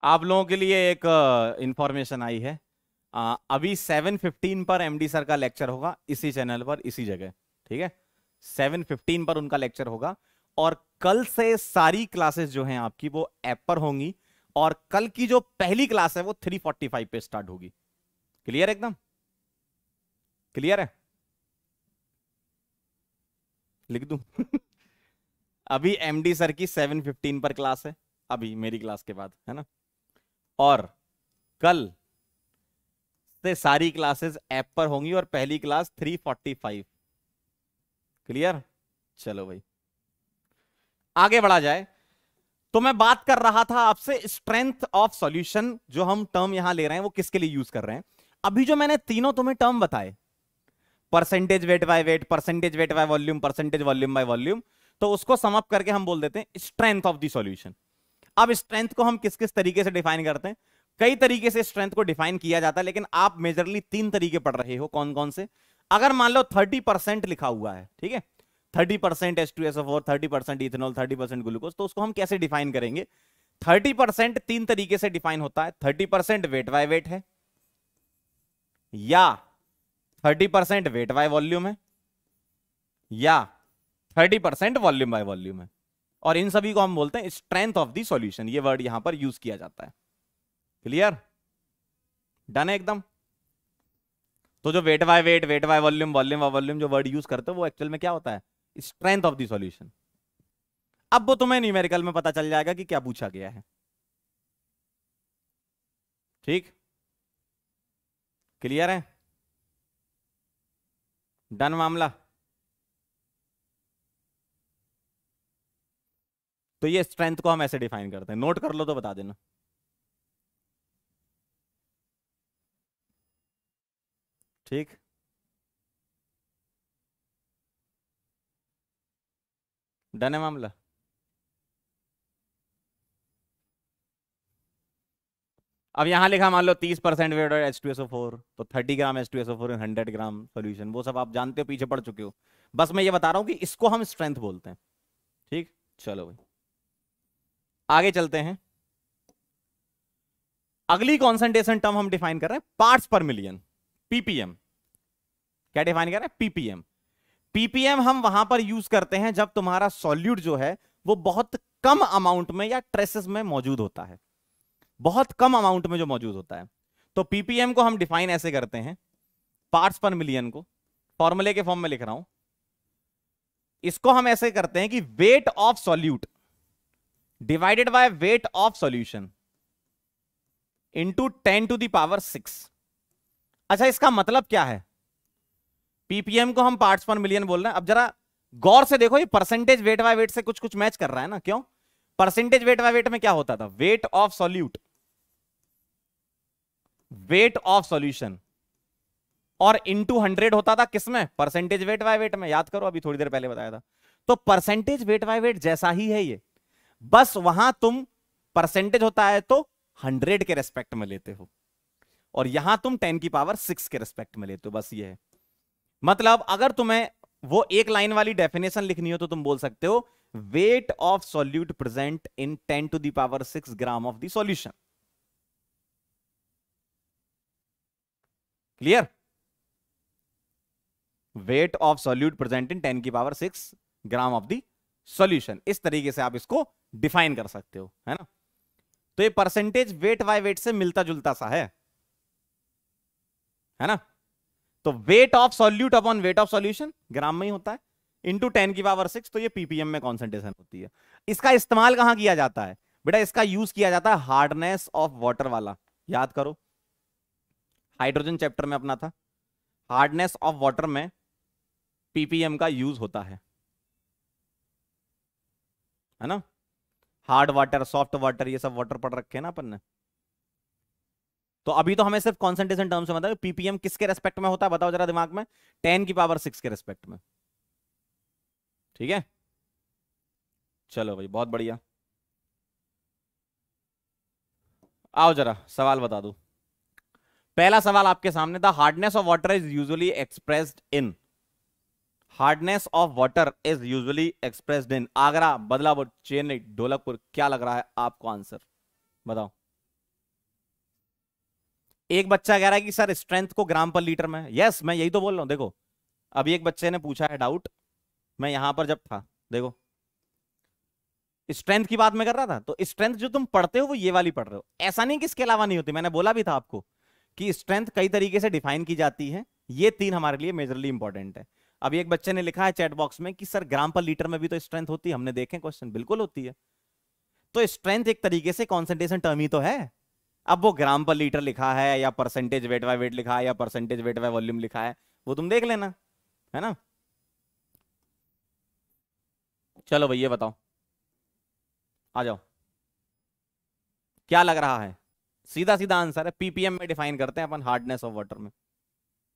आप लोगों के लिए एक इंफॉर्मेशन आई है आ, अभी 7:15 पर एमडी सर का लेक्चर होगा इसी चैनल पर इसी जगह ठीक है 7:15 पर उनका लेक्चर होगा और कल से सारी क्लासेस जो हैं आपकी वो ऐप पर होंगी और कल की जो पहली क्लास है वो 3:45 पे स्टार्ट होगी क्लियर एकदम क्लियर है लिख दू अभी एमडी सर की 7:15 पर क्लास है अभी मेरी क्लास के बाद है ना और कल से सारी क्लासेस ऐप पर होंगी और पहली क्लास 345 क्लियर चलो भाई आगे बढ़ा जाए तो मैं बात कर रहा था आपसे स्ट्रेंथ ऑफ सॉल्यूशन जो हम टर्म यहां ले रहे हैं वो किसके लिए यूज कर रहे हैं अभी जो मैंने तीनों तुम्हें टर्म बताए percentage weight by weight percentage weight by volume percentage volume by volume तो उसको समअप करके हम बोल देते हैं स्ट्रेंथ ऑफ दी सॉल्यूशन अब स्ट्रेंथ को हम किस किस तरीके से डिफाइन करते हैं कई तरीके से स्ट्रेंथ को डिफाइन किया जाता है लेकिन आप मेजरली तीन तरीके पढ़ रहे हो कौन कौन से अगर मान लो थर्टी परसेंट लिखा हुआ है ठीक है thirty percent S two S F thirty percent ethanol thirty percent glucose तो उसको हम कैसे डिफाइन करेंगे थर्टी परसेंट तीन तरीके से डिफाइन होता है thirty percent weight by weight है या thirty percent weight by volume है या thirty percent volume by volume है और इन सभी को हम बोलते हैं स्ट्रेंथ ऑफ दी सॉल्यूशन ये वर्ड यहां पर यूज किया जाता है क्लियर डन है एकदम तो जो weight by weight weight by volume volume by volume जो वर्ड यूज करते हैं वो एक्चुअल में क्या होता है स्ट्रेंथ ऑफ दी सॉल्यूशन अब वो तुम्हें न्यूमेरिकल में पता चल जाएगा कि क्या पूछा गया है ठीक क्लियर है डन मामला तो ये स्ट्रेंथ को हम ऐसे डिफाइन करते हैं नोट कर लो तो बता देना ठीक डन है मामला अब यहां लिखा मान लो तीस percent weight H two SO four तो thirty gram H two SO four hundred gram solution वो सब आप जानते हो पीछे पड़ चुके हो बस मैं ये बता रहा हूं कि इसको हम स्ट्रेंथ बोलते हैं ठीक चलो भाई आगे चलते हैं अगली कॉन्सेंट्रेशन टर्म हम डिफाइन कर रहे हैं पार्ट्स पर मिलियन पीपीएम क्या डिफाइन कर रहे हैं पीपीएम पीपीएम हम वहां पर यूज करते हैं जब तुम्हारा सॉल्यूट जो है वो बहुत कम अमाउंट में या ट्रेसेस में मौजूद होता है बहुत कम अमाउंट में जो मौजूद होता है तो पीपीएम को हम डिफाइन ऐसे करते हैं पार्ट्स पर मिलियन को फॉर्मूले के फॉर्म में लिख रहा हूं इसको हम ऐसे करते हैं कि weight of solute divided by weight of solution into 10 to the power six अच्छा इसका मतलब क्या है पीपीएम को हम पार्ट्स पर मिलियन बोल रहे हैं अब जरा गौर से देखो ये परसेंटेज वेट बाय वेट से कुछ कुछ मैच कर रहा है ना क्यों परसेंटेज वेट बाय वेट में क्या होता था weight of solute weight of solution और इनटू हंड्रेड होता था किसमें परसेंटेज वेट बाय वेट में याद करो अभी थोड़ी देर पहले बताया था तो परसेंटेज वेट बाय वेट जैसा ही है ये बस वहां तुम परसेंटेज होता है तो हंड्रेड के रेस्पेक्ट में लेते हो और यहां तुम टेन की पावर सिक्स के रेस्पेक्ट में लेते हो बस ये है मतलब अगर तुम्हें वो एक लाइन वाली डेफिनेशन लिखनी हो तो तुम बोल सकते हो weight of solute present in ten to the power six gram of the solution clear weight of solute present in ten की power six gram of the solution इस तरीके से आप इसको डिफाइन कर सकते हो है ना तो ये परसेंटेज वेट बाय वेट से मिलता जुलता सा है है ना तो weight of solute upon weight of solution gram में ही होता है इंटू टेन की पावर सिक्स तो ये पीपीएम में कॉन्सेंट्रेशन होती है इसका इस्तेमाल कहां किया जाता है बेटा इसका यूज किया जाता है हार्डनेस ऑफ वॉटर वाला याद करो हाइड्रोजन चैप्टर में अपना था हार्डनेस ऑफ वॉटर में पीपीएम का यूज होता है है ना हार्ड वाटर सॉफ्ट वाटर ये सब वाटर पढ़ रखे हैं ना अपन ने तो अभी तो हमें सिर्फ कॉन्सेंट्रेशन टर्म से मतलब पीपीएम किसके रेस्पेक्ट में होता है बताओ जरा दिमाग में टेन की पावर सिक्स के रेस्पेक्ट में ठीक है चलो भाई बहुत बढ़िया आओ जरा सवाल बता दो पहला सवाल आपके सामने था hardness of water is usually expressed in hardness of water is usually expressed in Agra Badlapur Chennai Dholakpur क्या लग रहा है आपको आंसर बताओ एक बच्चा कह रहा है कि सर स्ट्रेंथ को ग्राम पर लीटर में यस yes, मैं यही तो बोल रहा हूं देखो अभी एक बच्चे ने पूछा है डाउट मैं यहां पर जब था देखो स्ट्रेंथ की बात मैं कर रहा था तो स्ट्रेंथ जो तुम पढ़ते हो वो ये वाली पढ़ रहे हो ऐसा नहीं कि इसके अलावा नहीं होती मैंने बोला भी था आपको कि स्ट्रेंथ कई तरीके से डिफाइन की जाती है ये तीन हमारे लिए मेजरली इंपॉर्टेंट है अभी एक बच्चे ने लिखा है चैट बॉक्स में कि सर ग्राम पर लीटर में भी तो स्ट्रेंथ होती है हमने देखे क्वेश्चन बिल्कुल होती है तो स्ट्रेंथ एक तरीके से कॉन्सेंट्रेशन टर्म ही तो है अब वो ग्राम पर लीटर लिखा है या परसेंटेज वेट बाय वेट लिखा है या परसेंटेज वेट बाय वॉल्यूम लिखा है वो तुम देख लेना है ना चलो भैया बताओ आ जाओ क्या लग रहा है सीधा सीधा आंसर है पीपीएम में डिफाइन करते हैं अपन हार्डनेस ऑफ वाटर में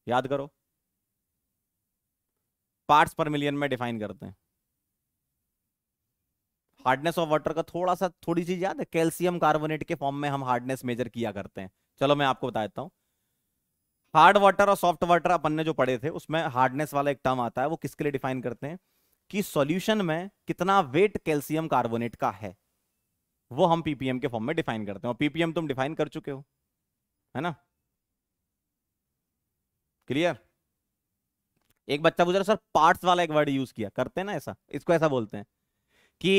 याद करो पार्ट्स पर मिलियन में डिफाइन करते हैं हार्डनेस ऑफ वाटर का थोड़ा सा थोड़ी सी याद है कैल्सियम कार्बोनेट के फॉर्म में हम हार्डनेस मेजर किया करते हैं चलो मैं आपको बता देता हूँ हार्ड वाटर और सॉफ्ट वाटर अपन ने जो पढ़े थे उसमें हार्डनेस वाला एक टर्म आता है वो किसके लिए डिफाइन करते हैं कि सॉल्यूशन में कितना वेट कैल्सियम कार्बोनेट का है वो हम पीपीएम के फॉर्म में डिफाइन करते हैं और पीपीएम तुम डिफाइन कर चुके हो है ना क्लियर एक बच्चा पूछ रहा सर पार्ट्स वाला एक वर्ड यूज किया करते हैं ना ऐसा इसको ऐसा बोलते हैं कि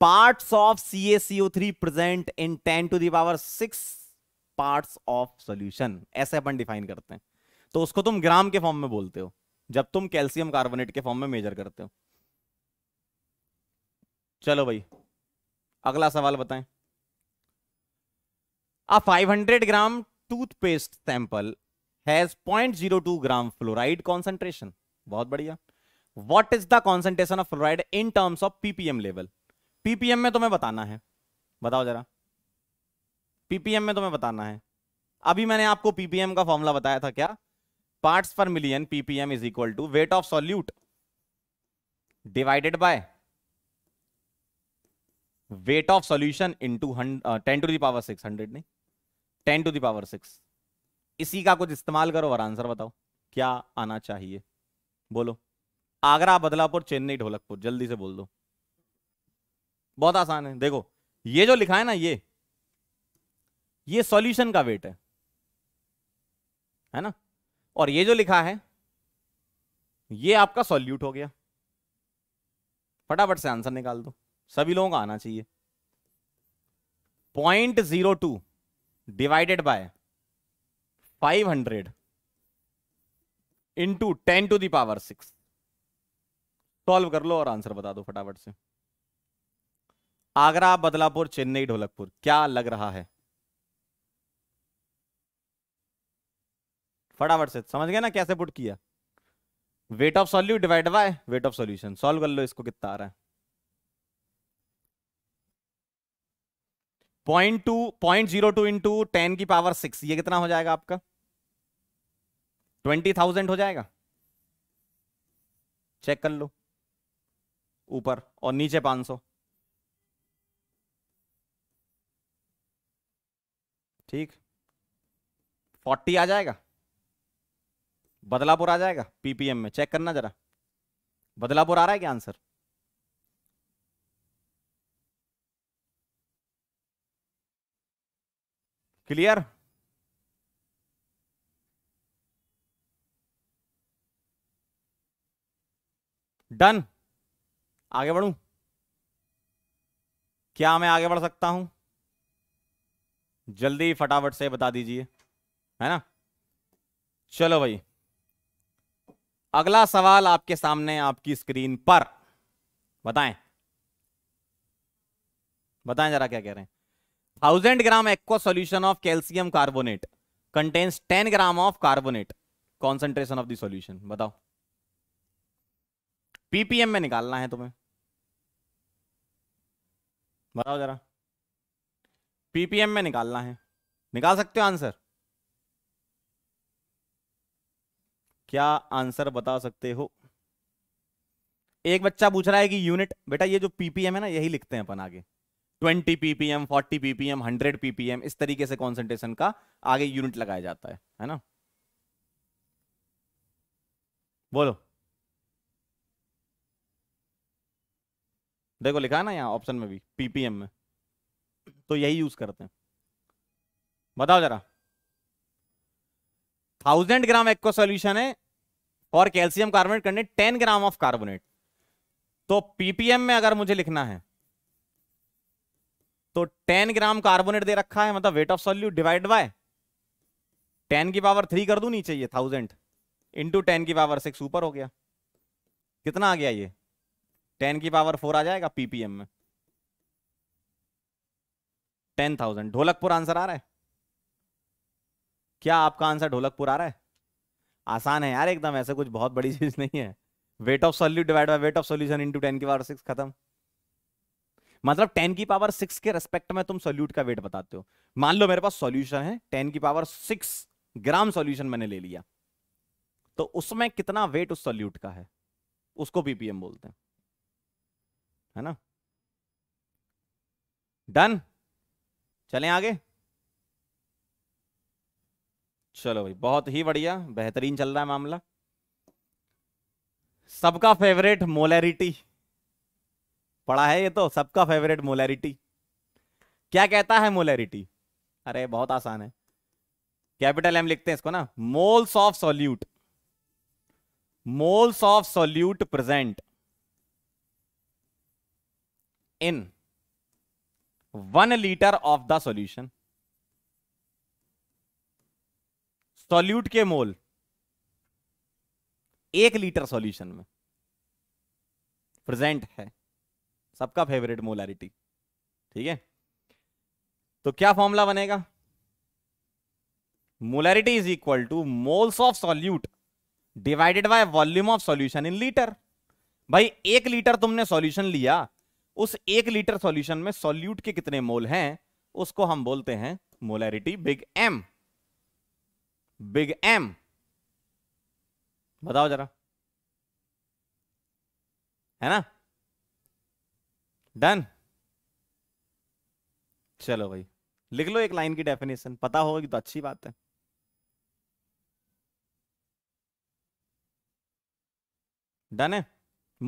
parts of C A CO three present in ten to the power six part of solution ऐसे अपन डिफाइन करते हैं तो उसको तुम ग्राम के फॉर्म में बोलते हो जब तुम कैल्सियम कार्बोनेट के फॉर्म में मेजर करते हो चलो भाई अगला सवाल बताएं a 500 gram toothpaste sample has 0.02 gram fluoride concentration बहुत बढ़िया what is the concentration of fluoride in terms of PPM level PPM में तुम्हें बताना है बताओ जरा पीपीएम में तुम्हें बताना है अभी मैंने आपको पीपीएम का फॉर्मूला बताया था क्या parts per million PPM is equal to weight of solute divided by weight of solution into ten to the power six hundred नहीं टेन टू दावर सिक्स इसी का कुछ इस्तेमाल करो और आंसर बताओ क्या आना चाहिए बोलो आगरा बदलापुर चेन्नई ढोलकपुर जल्दी से बोल दो बहुत आसान है देखो ये जो लिखा है ना ये ये सॉल्यूशन का वेट है है ना और ये जो लिखा है ये आपका सॉल्यूट हो गया फटाफट से आंसर निकाल दो सभी लोगों का आना चाहिए point zero two divided by five hundred into ten to the power six solve कर लो और आंसर बता दो फटाफट से आगरा बदलापुर चेन्नई ढोलकपुर क्या लग रहा है फटाफट से समझ गया ना कैसे पुट किया weight of solute divide by weight of solution solve कर लो इसको कितना आ रहा है point two point zero two into ten की पावर सिक्स ये कितना हो जाएगा आपका ट्वेंटी थाउजेंड हो जाएगा चेक कर लो ऊपर और नीचे पांच सौ ठीक फोर्टी आ जाएगा बदलापुर आ जाएगा पीपीएम में चेक करना जरा बदलापुर आ रहा है क्या आंसर क्लियर डन आगे बढ़ू क्या मैं आगे बढ़ सकता हूं जल्दी फटाफट से बता दीजिए है ना चलो भाई अगला सवाल आपके सामने आपकी स्क्रीन पर बताएं बताएं जरा क्या कह रहे हैं thousand gram aqua solution of calcium carbonate contains ten gram of carbonate concentration of the solution बताओ पीपीएम में निकालना है तुम्हें बताओ जरा पीपीएम में निकालना है निकाल सकते हो आंसर क्या आंसर बता सकते हो एक बच्चा पूछ रहा है कि यूनिट बेटा ये जो पीपीएम है ना यही लिखते हैं अपन आगे 20 पीपीएम 40 पीपीएम 100 पीपीएम इस तरीके से कॉन्सेंट्रेशन का आगे यूनिट लगाया जाता है है ना बोलो देखो लिखा है ना यहाँ ऑप्शन में भी पीपीएम में तो यही यूज करते हैं बताओ जरा थाउजेंड ग्राम एक्व सोल्यूशन है और कैल्सियम कार्बोनेट करने टेन ग्राम ऑफ कार्बोनेट तो पीपीएम में अगर मुझे लिखना है तो टेन ग्राम कार्बोनेट दे रखा है मतलब weight of solute divide by ten की पावर थ्री कर दू नीचे ये थाउजेंड इंटू टेन की पावर सिक्स ऊपर हो गया कितना आ गया ये टेन की पावर फोर आ जाएगा पीपीएम में टेन थाउजेंड ढोलकपुर आंसर आ रहा है क्या आपका आंसर ढोलकपुर आ रहा है आसान है यार एकदम ऐसे कुछ बहुत बड़ी चीज नहीं है weight of solute divide by weight of solution into की पावर सिक्स खत्म मतलब 10 की पावर 6 के रेस्पेक्ट में तुम सॉल्यूट का वेट बताते हो मान लो मेरे पास सॉल्यूशन है 10 की पावर 6 ग्राम सॉल्यूशन मैंने ले लिया तो उसमें कितना वेट उस सॉल्यूट का है उसको बीपीएम बोलते हैं है ना डन चलें आगे चलो भाई बहुत ही बढ़िया बेहतरीन चल रहा है मामला सबका फेवरेट मोलैरिटी पढ़ा है ये तो सबका फेवरेट मोलैरिटी क्या कहता है मोलैरिटी अरे बहुत आसान है कैपिटल एम लिखते हैं इसको ना moles of solute moles of solute present in one litre of the solution solute के मोल एक लीटर सॉल्यूशन में प्रेजेंट है सबका फेवरेट मोलैरिटी ठीक है तो क्या फॉर्मूला बनेगा molarity is equal to moles of solute divided by volume of solution in litre भाई एक लीटर तुमने सॉल्यूशन लिया उस एक लीटर सॉल्यूशन में सॉल्यूट के कितने मोल हैं उसको हम बोलते हैं molarity big M big M बताओ जरा है ना डन चलो भाई लिख लो एक लाइन की डेफिनेशन पता होगी तो अच्छी बात है डन है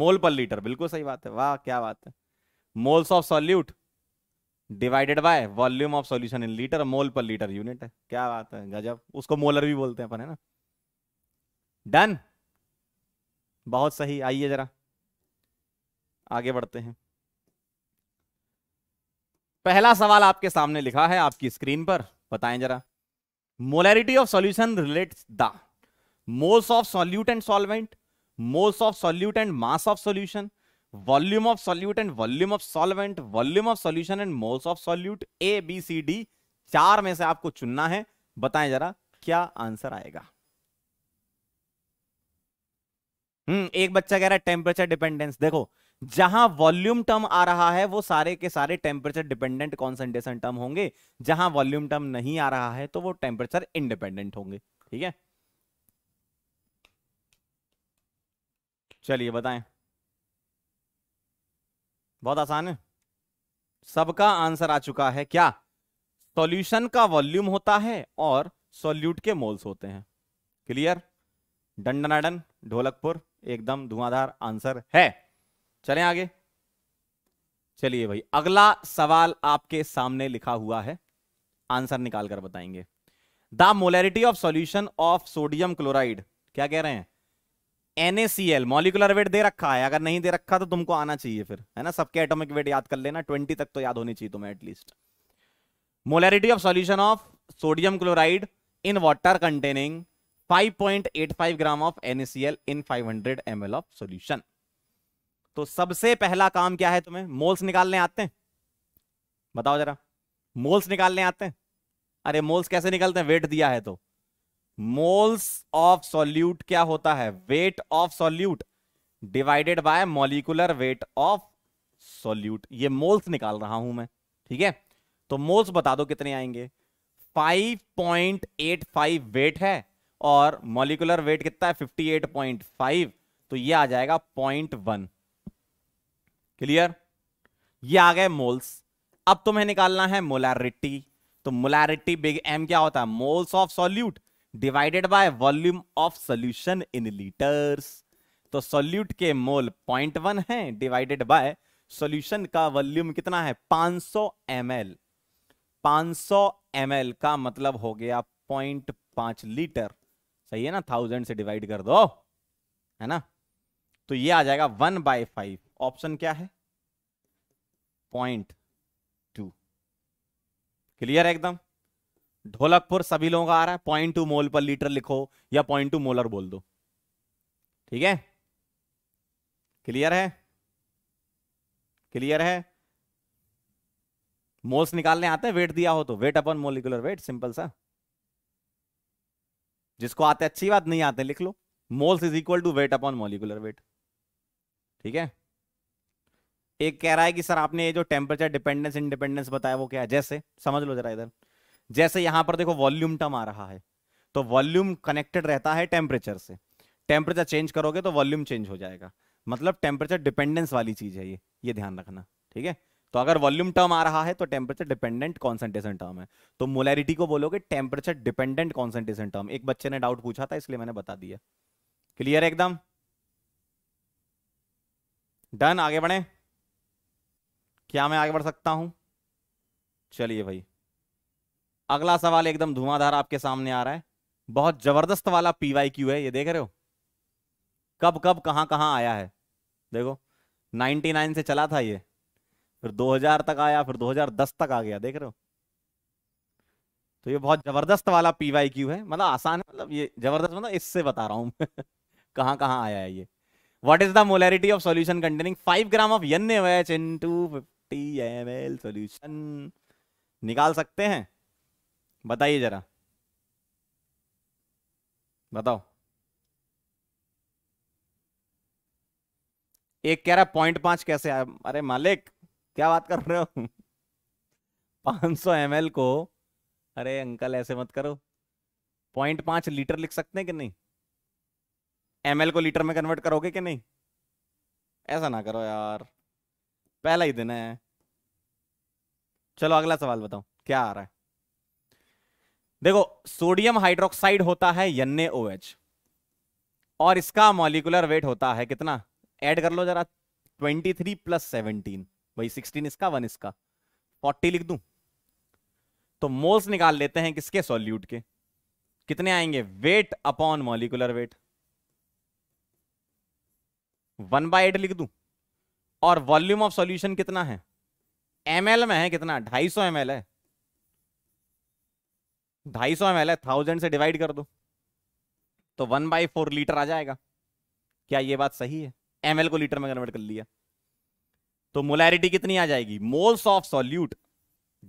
मोल पर लीटर बिल्कुल सही बात है वाह क्या बात है moles of solute divided by volume of solution in litre mole per litre unit है क्या बात है गजब उसको मोलर भी बोलते हैं अपन है ना डन बहुत सही आइए जरा आगे बढ़ते हैं पहला सवाल आपके सामने लिखा है आपकी स्क्रीन पर बताएं जरा molarity of solution relates the moles of solute and solvent moles of solute and mass of solution volume of solute and volume of solvent volume of solution and moles of solute A B C D चार में से आपको चुनना है बताएं जरा क्या answer आएगा हम्म एक बच्चा कह रहा है टेम्परेचर डिपेंडेंस देखो जहां वॉल्यूम टर्म आ रहा है वो सारे के सारे टेम्परेचर डिपेंडेंट कॉन्सेंट्रेशन टर्म होंगे जहां वॉल्यूम टर्म नहीं आ रहा है तो वो टेम्परेचर इंडिपेंडेंट होंगे ठीक है चलिए बताएं बहुत आसान है सबका आंसर आ चुका है क्या सॉल्यूशन का वॉल्यूम होता है और सॉल्यूट के मोल्स होते हैं क्लियर डंडनाडन ढोलकपुर एकदम धुआंधार आंसर है चले आगे चलिए भाई अगला सवाल आपके सामने लिखा हुआ है आंसर निकाल कर बताएंगे the molarity of solution of sodium chloride क्या कह रहे हैं NaCl मॉलिकुलर वेट दे रखा है अगर नहीं दे रखा तो तुमको आना चाहिए फिर है ना सबके एटॉमिक वेट याद कर लेना 20 तक तो याद होनी चाहिए तुम्हें at least molarity of solution of sodium chloride in water containing 5.85 gram of NaCl in 500 ml of solution तो सबसे पहला काम क्या है तुम्हें मोल्स निकालने आते हैं बताओ जरा मोल्स निकालने आते हैं अरे मोल्स कैसे निकलते हैं वेट दिया है तो मोल्स ऑफ सॉल्यूट क्या होता है weight of solute divided by molecular weight of solute ये मोल्स निकाल रहा हूं मैं ठीक है तो मोल्स बता दो कितने आएंगे 5.85 वेट है और मॉलिकुलर वेट कितना है 58.5 तो ये आ जाएगा 0.1 क्लियर ये आ गए मोल्स अब तुम्हें निकालना है मोलारिटी तो मोलारिटी बिग एम क्या होता है moles of solute divided by volume of solution in litres तो सोल्यूट के मोल पॉइंट वन है डिवाइडेड बाय सोल्यूशन का वॉल्यूम कितना है 500 सौ एम एल पांच का मतलब हो गया पॉइंट पांच लीटर सही है ना थाउजेंड से डिवाइड कर दो है ना तो ये आ जाएगा वन बाय फाइव ऑप्शन क्या है पॉइंट टू क्लियर है एकदम ढोलकपुर सभी लोगों का आ रहा है point to mole per litre लिखो या पॉइंट टू मोलर बोल दो ठीक है क्लियर है क्लियर है मोल्स निकालने आते हैं वेट दिया हो तो वेट अपन मोलिकुलर वेट सिंपल सा जिसको आते अच्छी बात नहीं आते लिख लो moles is equal to weight upon molecular weight ठीक है एक कह रहा है कि सर आपने ये जो टेम्परेचर डिपेंडेंस इंडिपेंडेंस बताया वो क्या है जैसे समझ लो जरा इधर जैसे यहां पर देखो वॉल्यूम टर्म आ रहा है तो वॉल्यूम कनेक्टेड रहता है टेम्परेचर से टेम्परेचर चेंज करोगे तो वॉल्यूम चेंज हो जाएगा मतलब टेम्परेचर डिपेंडेंस वाली चीज है ये ये ध्यान रखना ठीक है तो अगर वॉल्यूम टर्म आ रहा है तो टेम्परेचर डिपेंडेंट कॉन्सेंट्रेशन टर्म है तो मोलैरिटी को बोलोगे टेम्परेचर डिपेंडेंट कॉन्सेंट्रेशन टर्म एक बच्चे ने डाउट पूछा था इसलिए मैंने बता दिया क्लियर है एकदम डन आगे बढ़े क्या मैं आगे बढ़ सकता हूं चलिए भाई अगला सवाल एकदम धुआंधार आपके सामने आ रहा है बहुत जबरदस्त वाला पीवाई क्यू है ये देख रहे हो कब कब कहां कहां आया है देखो 99 से चला था ये फिर 2000 तक आया फिर 2010 तक आ गया देख रहे हो तो ये बहुत जबरदस्त वाला पीवाई क्यू है मतलब आसान है मतलब ये जबरदस्त मतलब इससे बता रहा हूं कहां कहां आया है ये what is the molarity of solution containing five gram of N H in two fifty M L निकाल सकते हैं बताइए जरा बताओ एक कह रहा पॉइंट पांच कैसे आया अरे मालिक क्या बात कर रहे हो पांच सौ एम एल को अरे अंकल ऐसे मत करो पॉइंट पांच लीटर लिख सकते हैं कि नहीं एम एल को लीटर में कन्वर्ट करोगे कि नहीं ऐसा ना करो यार पहला ही दिन है चलो अगला सवाल बताओ क्या आ रहा है देखो सोडियम हाइड्रोक्साइड होता है यन्ने OH और इसका मॉलिकुलर वेट होता है कितना ऐड कर लो जरा 23 प्लस सेवनटीन वही सिक्सटीन इसका वन इसका 40 लिख दू तो मोल्स निकाल लेते हैं किसके सॉल्यूट के कितने आएंगे weight upon molecular weight one by eight लिख दू और वॉल्यूम ऑफ सॉल्यूशन कितना है एम में है कितना 250 सौ है ढाई सौ एम है थाउजेंड से डिवाइड कर दो तो वन बाई फोर लीटर आ जाएगा क्या ये बात सही है एम को लीटर में कन्वर्ट कर लिया तो मोलैरिटी कितनी आ जाएगी moles of solute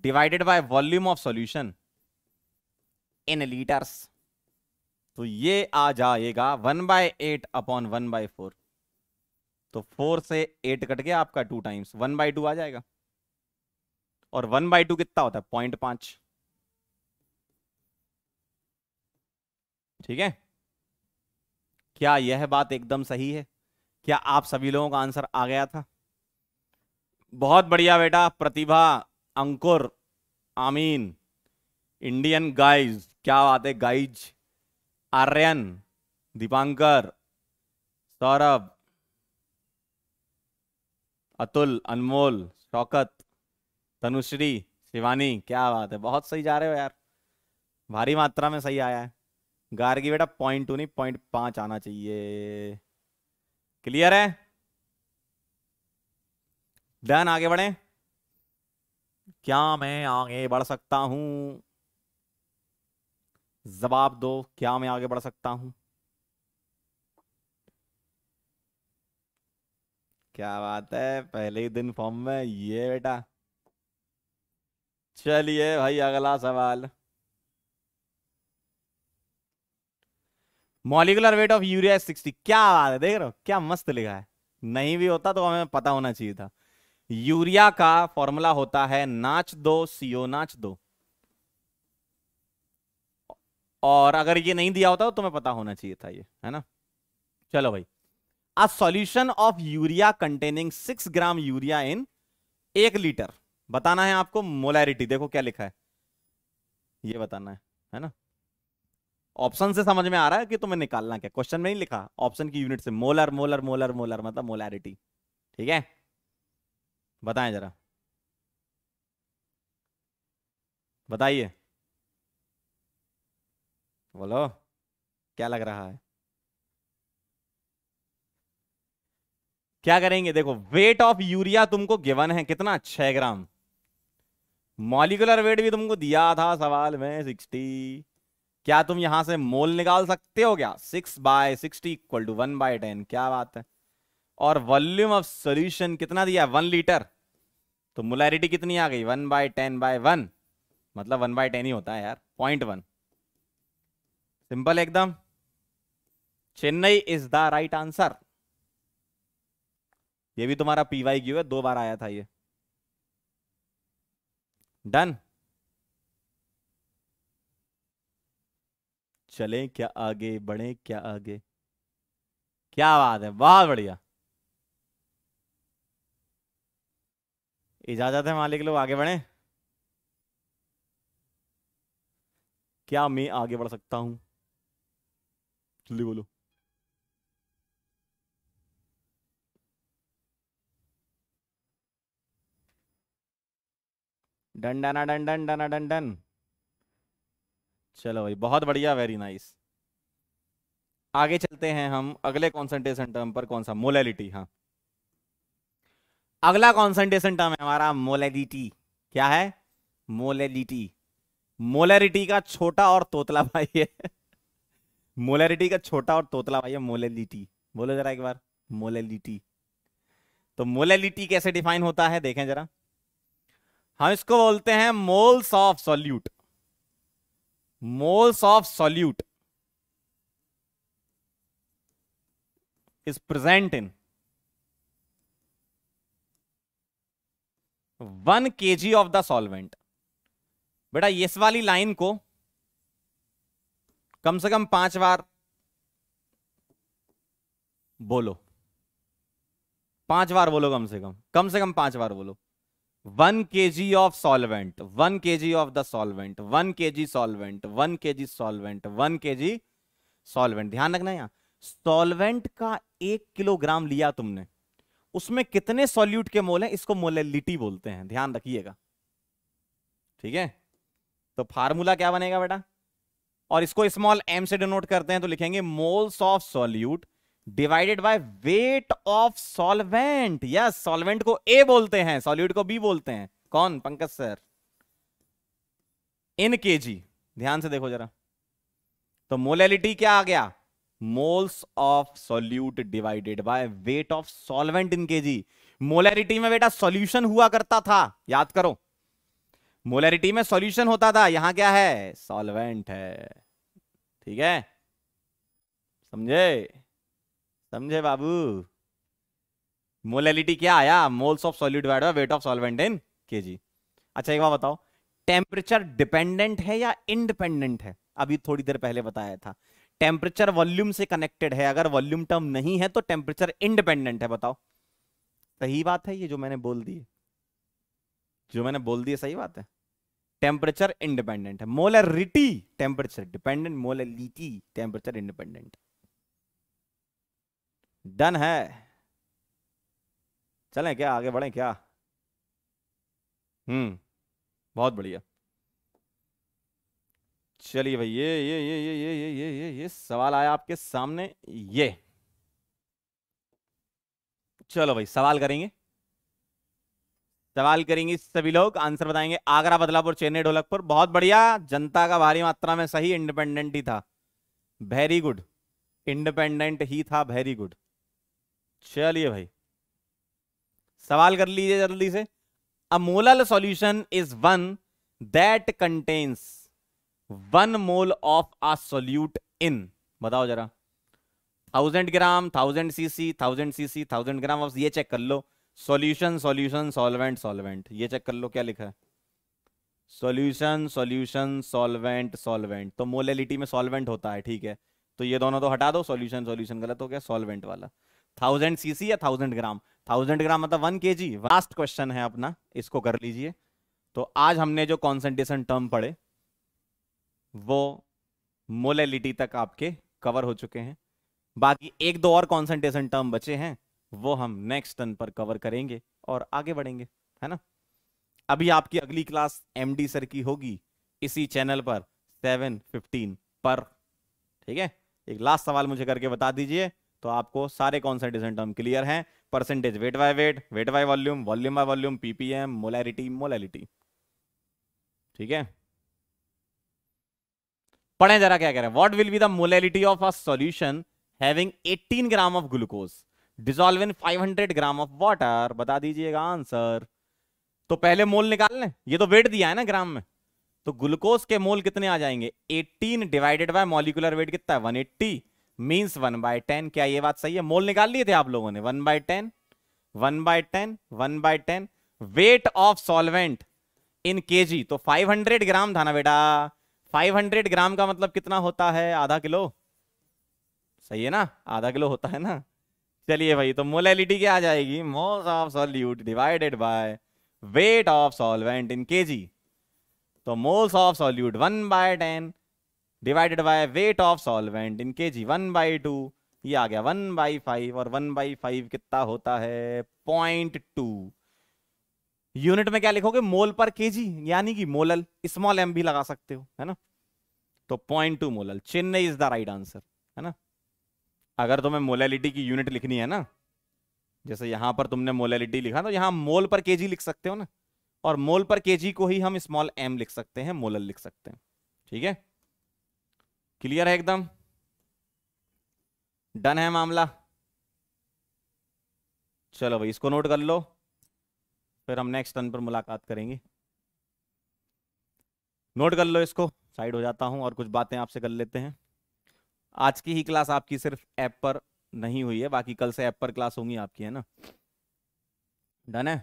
divided by volume of solution in litres तो ये आ जाएगा one by eight upon one by four तो फोर से एट कट गया आपका two times one by two आ जाएगा और वन बाय टू कितना होता है पॉइंट पांच ठीक है क्या यह बात एकदम सही है क्या आप सभी लोगों का आंसर आ गया था बहुत बढ़िया बेटा प्रतिभा अंकुर आमीन इंडियन गाइज क्या बात है गाइज आर्यन दीपांकर सौरभ अतुल अनमोल शौकत तनुश्री शिवानी क्या बात है बहुत सही जा रहे हो यार भारी मात्रा में सही आया है गार्गी बेटा पॉइंट टू तो नहीं पॉइंट पांच आना चाहिए क्लियर है डन आगे बढ़े क्या मैं आगे बढ़ सकता हूं जवाब दो क्या मैं आगे बढ़ सकता हूं क्या बात है पहले ही दिन फॉर्म में ये बेटा चलिए भाई अगला सवाल molecular weight of urea sixty क्या बात है देख रहे हो क्या मस्त लिखा है नहीं भी होता तो हमें पता होना चाहिए था यूरिया का फॉर्मूला होता है नाच दो सीओ नाच दो और अगर ये नहीं दिया होता तो तुम्हें पता होना चाहिए था ये है ना चलो भाई a solution of urea containing six gram urea in एक लीटर बताना है आपको मोलैरिटी देखो क्या लिखा है ये बताना है है ना ऑप्शन से समझ में आ रहा है कि तुम्हें निकालना क्या क्वेश्चन में नहीं लिखा ऑप्शन की यूनिट से मोलर मोलर मोलर मोलर मतलब मोलैरिटी ठीक है बताएं जरा बताइए बोलो क्या लग रहा है क्या करेंगे देखो वेट ऑफ यूरिया तुमको गिवन है कितना छह ग्राम मॉलिकुलर वेट भी तुमको दिया था सवाल में सिक्सटी क्या तुम यहां से मोल निकाल सकते हो क्या six by sixty equal to one by ten क्या बात है और वॉल्यूम ऑफ सोल्यूशन कितना दिया वन लीटर तो मोलैरिटी कितनी आ गई one by ten by one मतलब वन बाय टेन ही होता है यार पॉइंट वन सिंपल एकदम Chennai is the right answer ये भी तुम्हारा पीवाई क्यू है दो बार आया था ये डन चलें क्या आगे बढ़ें क्या आगे क्या बात है बहुत बढ़िया इजाजत है मालिक लोग आगे बढ़े क्या मैं आगे बढ़ सकता हूं जल्दी बोलो डन डना डन डन डना डन डन चलो भाई बहुत बढ़िया वेरी नाइस आगे चलते हैं हम अगले कॉन्सेंट्रेशन टर्म पर कौन सा मोलेलिटी हाँ अगला कॉन्सेंट्रेशन टर्म है हमारा मोलेलिटी क्या है मोलेलिटी मोलैरिटी का छोटा और तोतला भाई है मोलैरिटी का छोटा और तोतला भाई है मोलेलिटी बोलो जरा एक बार मोलेलिटी तो मोलेलिटी कैसे डिफाइन होता है देखें जरा हम इसको बोलते हैं moles of solute moles of solute is present in 1 kg of the solvent बेटा इस वाली लाइन को कम से कम पांच बार बोलो पांच बार बोलो कम से कम कम से कम पांच बार बोलो one K G of solvent one K G of the solvent one K G solvent one K G solvent one K G solvent ध्यान रखना यहां सॉल्वेंट का एक किलोग्राम लिया तुमने उसमें कितने सॉल्यूट के मोल हैं इसको मोलिटी बोलते हैं ध्यान रखिएगा ठीक है तो फार्मूला क्या बनेगा बेटा और इसको स्मॉल एम से डिनोट करते हैं तो लिखेंगे moles of solute divided by weight of solvent yes solvent को ए बोलते हैं सॉल्यूट को बी बोलते हैं कौन पंकज सर इन के जी ध्यान से देखो जरा तो मोलैलिटी क्या आ गया moles of solute divided by weight of solvent in K G molarity में बेटा सॉल्यूशन हुआ करता था याद करो मोलैरिटी में सॉल्यूशन होता था यहां क्या है सॉल्वेंट है ठीक है समझे समझे बाबू मोलैलिटी क्या आया moles of solid wide weight of solvent in KG अच्छा एक बार बताओ टेम्परेचर डिपेंडेंट है या इनडिपेंडेंट है अभी थोड़ी देर पहले बताया था टेम्परेचर वॉल्यूम से कनेक्टेड है अगर वॉल्यूम टर्म नहीं है तो टेम्परेचर इनडिपेंडेंट है बताओ सही बात है ये जो मैंने बोल दी जो मैंने बोल दी सही बात है टेम्परेचर इंडिपेंडेंट है molarity temperature dependent molarity temperature independent done है चलें क्या आगे बढ़ें क्या हम्म बहुत बढ़िया चलिए भाई ये ये ये ये ये ये ये ये ये सवाल आया आपके सामने ये चलो भाई सवाल करेंगे सवाल करेंगे सभी लोग आंसर बताएंगे आगरा बदलापुर चेन्नई ढोलकपुर बहुत बढ़िया जनता का भारी मात्रा में सही इंडिपेंडेंट ही था वेरी गुड इंडिपेंडेंट ही था वेरी गुड चलिए भाई सवाल कर लीजिए जल्दी से a molal solution is one that contains one mole of a solute in बताओ जरा thousand gram thousand CC thousand CC thousand gram आप ये चेक कर लो सॉल्यूशन सॉल्यूशन सॉल्वेंट सॉल्वेंट ये चेक कर लो क्या लिखा है सॉल्यूशन सॉल्यूशन सॉल्वेंट सॉल्वेंट तो मोलेलिटी में सॉल्वेंट होता है ठीक है तो ये दोनों तो हटा दो सॉल्यूशन सॉल्यूशन गलत हो गया सॉल्वेंट वाला थाउजेंड सीसी या थाउजेंड ग्राम थाउजेंड ग्राम मतलब वन के जी लास्ट क्वेश्चन है अपना इसको कर लीजिए तो आज हमने जो कॉन्सेंट्रेशन टर्म पढ़े वो मोलेलिटी तक आपके कवर हो चुके हैं बाकी एक दो और कॉन्सेंट्रेशन टर्म बचे हैं वो हम नेक्स्ट टर्न पर कवर करेंगे और आगे बढ़ेंगे है ना अभी आपकी अगली क्लास डी सर की होगी इसी चैनल पर फिफ्टीन पर ठीक है एक लास्ट सवाल मुझे करके बता दीजिए तो आपको सारे कॉन्सेंट्रेशन टर्म क्लियर हैं percentage weight by weight weight by volume volume by volume PPM molarity molality ठीक है पढ़े जरा क्या कह रहे हैं what will be the molality of a solution having 18 gram of glucose dissolve in 500 gram of water बता दीजिएगा आंसर तो पहले मोल निकाल लें ये तो वेट दिया है ना ग्राम में तो ग्लूकोज के मोल कितने आ जाएंगे 18 डिवाइडेड बाय मॉलिकुलर वेट कितना है 180 मीन्स वन बाय टेन क्या ये बात सही है मोल निकाल लिए थे आप लोगों ने one by ten one by ten one by ten weight of solvent in KG तो 500 ग्राम था ना बेटा 500 ग्राम का मतलब कितना होता है आधा किलो सही है ना आधा किलो होता है ना चलिए भाई तो मोलैलिटी क्या आ जाएगी mole of solute divided by weight of solvent in KG तो moles of solute one by ten divided by weight of solvent in K G one by two ये आ गया वन बाई फाइव और one by five कितना होता है point two unit में क्या लिखोगे मोल पर केजी यानी कि मोलल स्मॉल एम भी लगा सकते हो है ना तो point two molal Chennai is the right answer है ना अगर तुम्हें मोलैलिटी की यूनिट लिखनी है ना जैसे यहां पर तुमने मोलैलिटी लिखा तो यहां मोल पर जी लिख सकते हो ना और मोल पर जी को ही हम स्मॉल एम लिख सकते हैं मोलल लिख सकते हैं ठीक है क्लियर है एकदम डन है मामला चलो भाई इसको नोट कर लो फिर हम नेक्स्ट टर्न पर मुलाकात करेंगे नोट कर लो इसको साइड हो जाता हूं और कुछ बातें आपसे कर लेते हैं आज की ही क्लास आपकी सिर्फ ऐप पर नहीं हुई है बाकी कल से ऐप पर क्लास होंगी आपकी है ना डन है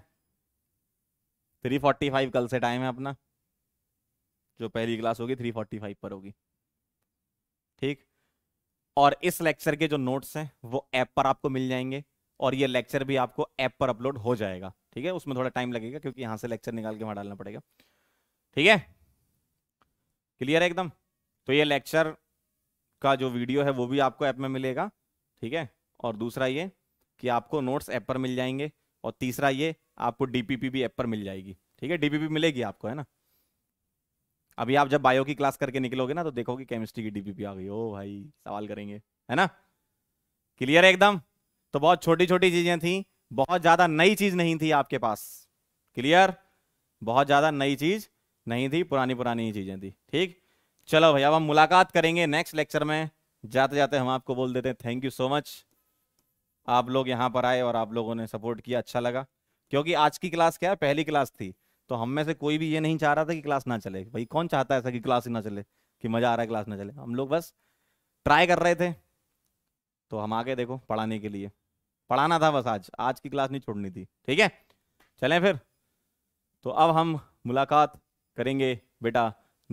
थ्री फोर्टी फाइव कल से टाइम है अपना जो पहली क्लास होगी थ्री फोर्टी फाइव पर होगी ठीक और इस लेक्चर के जो नोट्स हैं वो ऐप पर आपको मिल जाएंगे और ये लेक्चर भी आपको ऐप पर अपलोड हो जाएगा ठीक है उसमें थोड़ा टाइम लगेगा क्योंकि यहां से लेक्चर निकाल के वहां डालना पड़ेगा ठीक है क्लियर है एकदम तो ये लेक्चर का जो वीडियो है वो भी आपको ऐप में मिलेगा ठीक है और दूसरा ये कि आपको नोट्स ऐप पर मिल जाएंगे और तीसरा ये आपको डीपीपी भी ऐप पर मिल जाएगी ठीक है डीपीपी मिलेगी आपको है ना अभी आप जब बायो की क्लास करके निकलोगे ना तो देखोगे केमिस्ट्री की डीपीपी आ गई ओ भाई सवाल करेंगे है ना क्लियर है एकदम तो बहुत छोटी छोटी चीजें थी बहुत ज्यादा नई चीज नहीं थी आपके पास क्लियर बहुत ज्यादा नई चीज नहीं थी पुरानी पुरानी ही चीजें थी ठीक चलो भाई अब हम मुलाकात करेंगे नेक्स्ट लेक्चर में जाते जाते हम आपको बोल देते हैं थैंक यू सो मच आप लोग यहाँ पर आए और आप लोगों ने सपोर्ट किया अच्छा लगा क्योंकि आज की क्लास क्या है पहली क्लास थी तो हम में से कोई भी ये नहीं चाह रहा था कि क्लास ना चले भाई कौन चाहता है ऐसा कि क्लास ही ना चले कि मज़ा आ रहा है क्लास ना चले हम लोग बस ट्राई कर रहे थे तो हम आगे देखो पढ़ाने के लिए पढ़ाना था बस आज आज की क्लास नहीं छोड़नी थी ठीक है चलें फिर तो अब हम मुलाकात करेंगे बेटा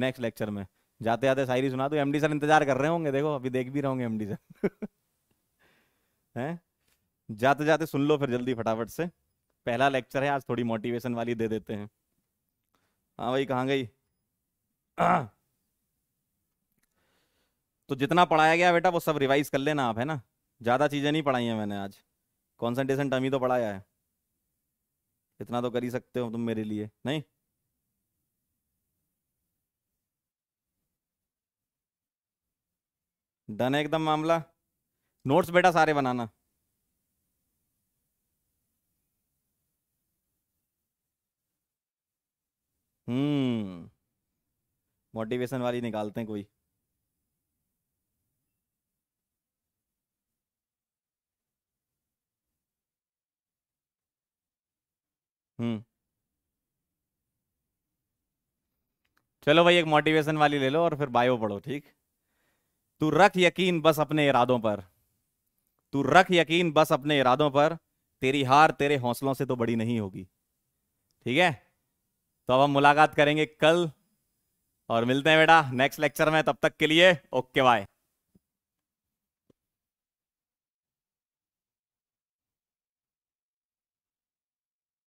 नेक्स्ट लेक्चर में जाते जाते शायरी सुना दो एम सर इंतजार कर रहे होंगे देखो अभी देख भी रहे होंगे एम सर हैं जाते जाते सुन लो फिर जल्दी फटाफट से पहला लेक्चर है आज थोड़ी मोटिवेशन वाली दे देते हैं हाँ भाई कहाँ गई तो जितना पढ़ाया गया बेटा वो सब रिवाइज कर लेना आप है ना ज़्यादा चीज़ें नहीं पढ़ाई हैं मैंने आज कॉन्सेंट्रेशन टर्म ही तो पढ़ाया है इतना तो कर ही सकते हो तुम मेरे लिए नहीं डन है एकदम मामला नोट्स बेटा सारे बनाना हम्म मोटिवेशन वाली निकालते हैं कोई हम्म चलो भाई एक मोटिवेशन वाली ले लो और फिर बायो पढ़ो ठीक तू रख यकीन बस अपने इरादों पर तू रख यकीन बस अपने इरादों पर तेरी हार तेरे हौसलों से तो बड़ी नहीं होगी ठीक है तो अब हम मुलाकात करेंगे कल और मिलते हैं बेटा नेक्स्ट लेक्चर में तब तक के लिए ओके बाय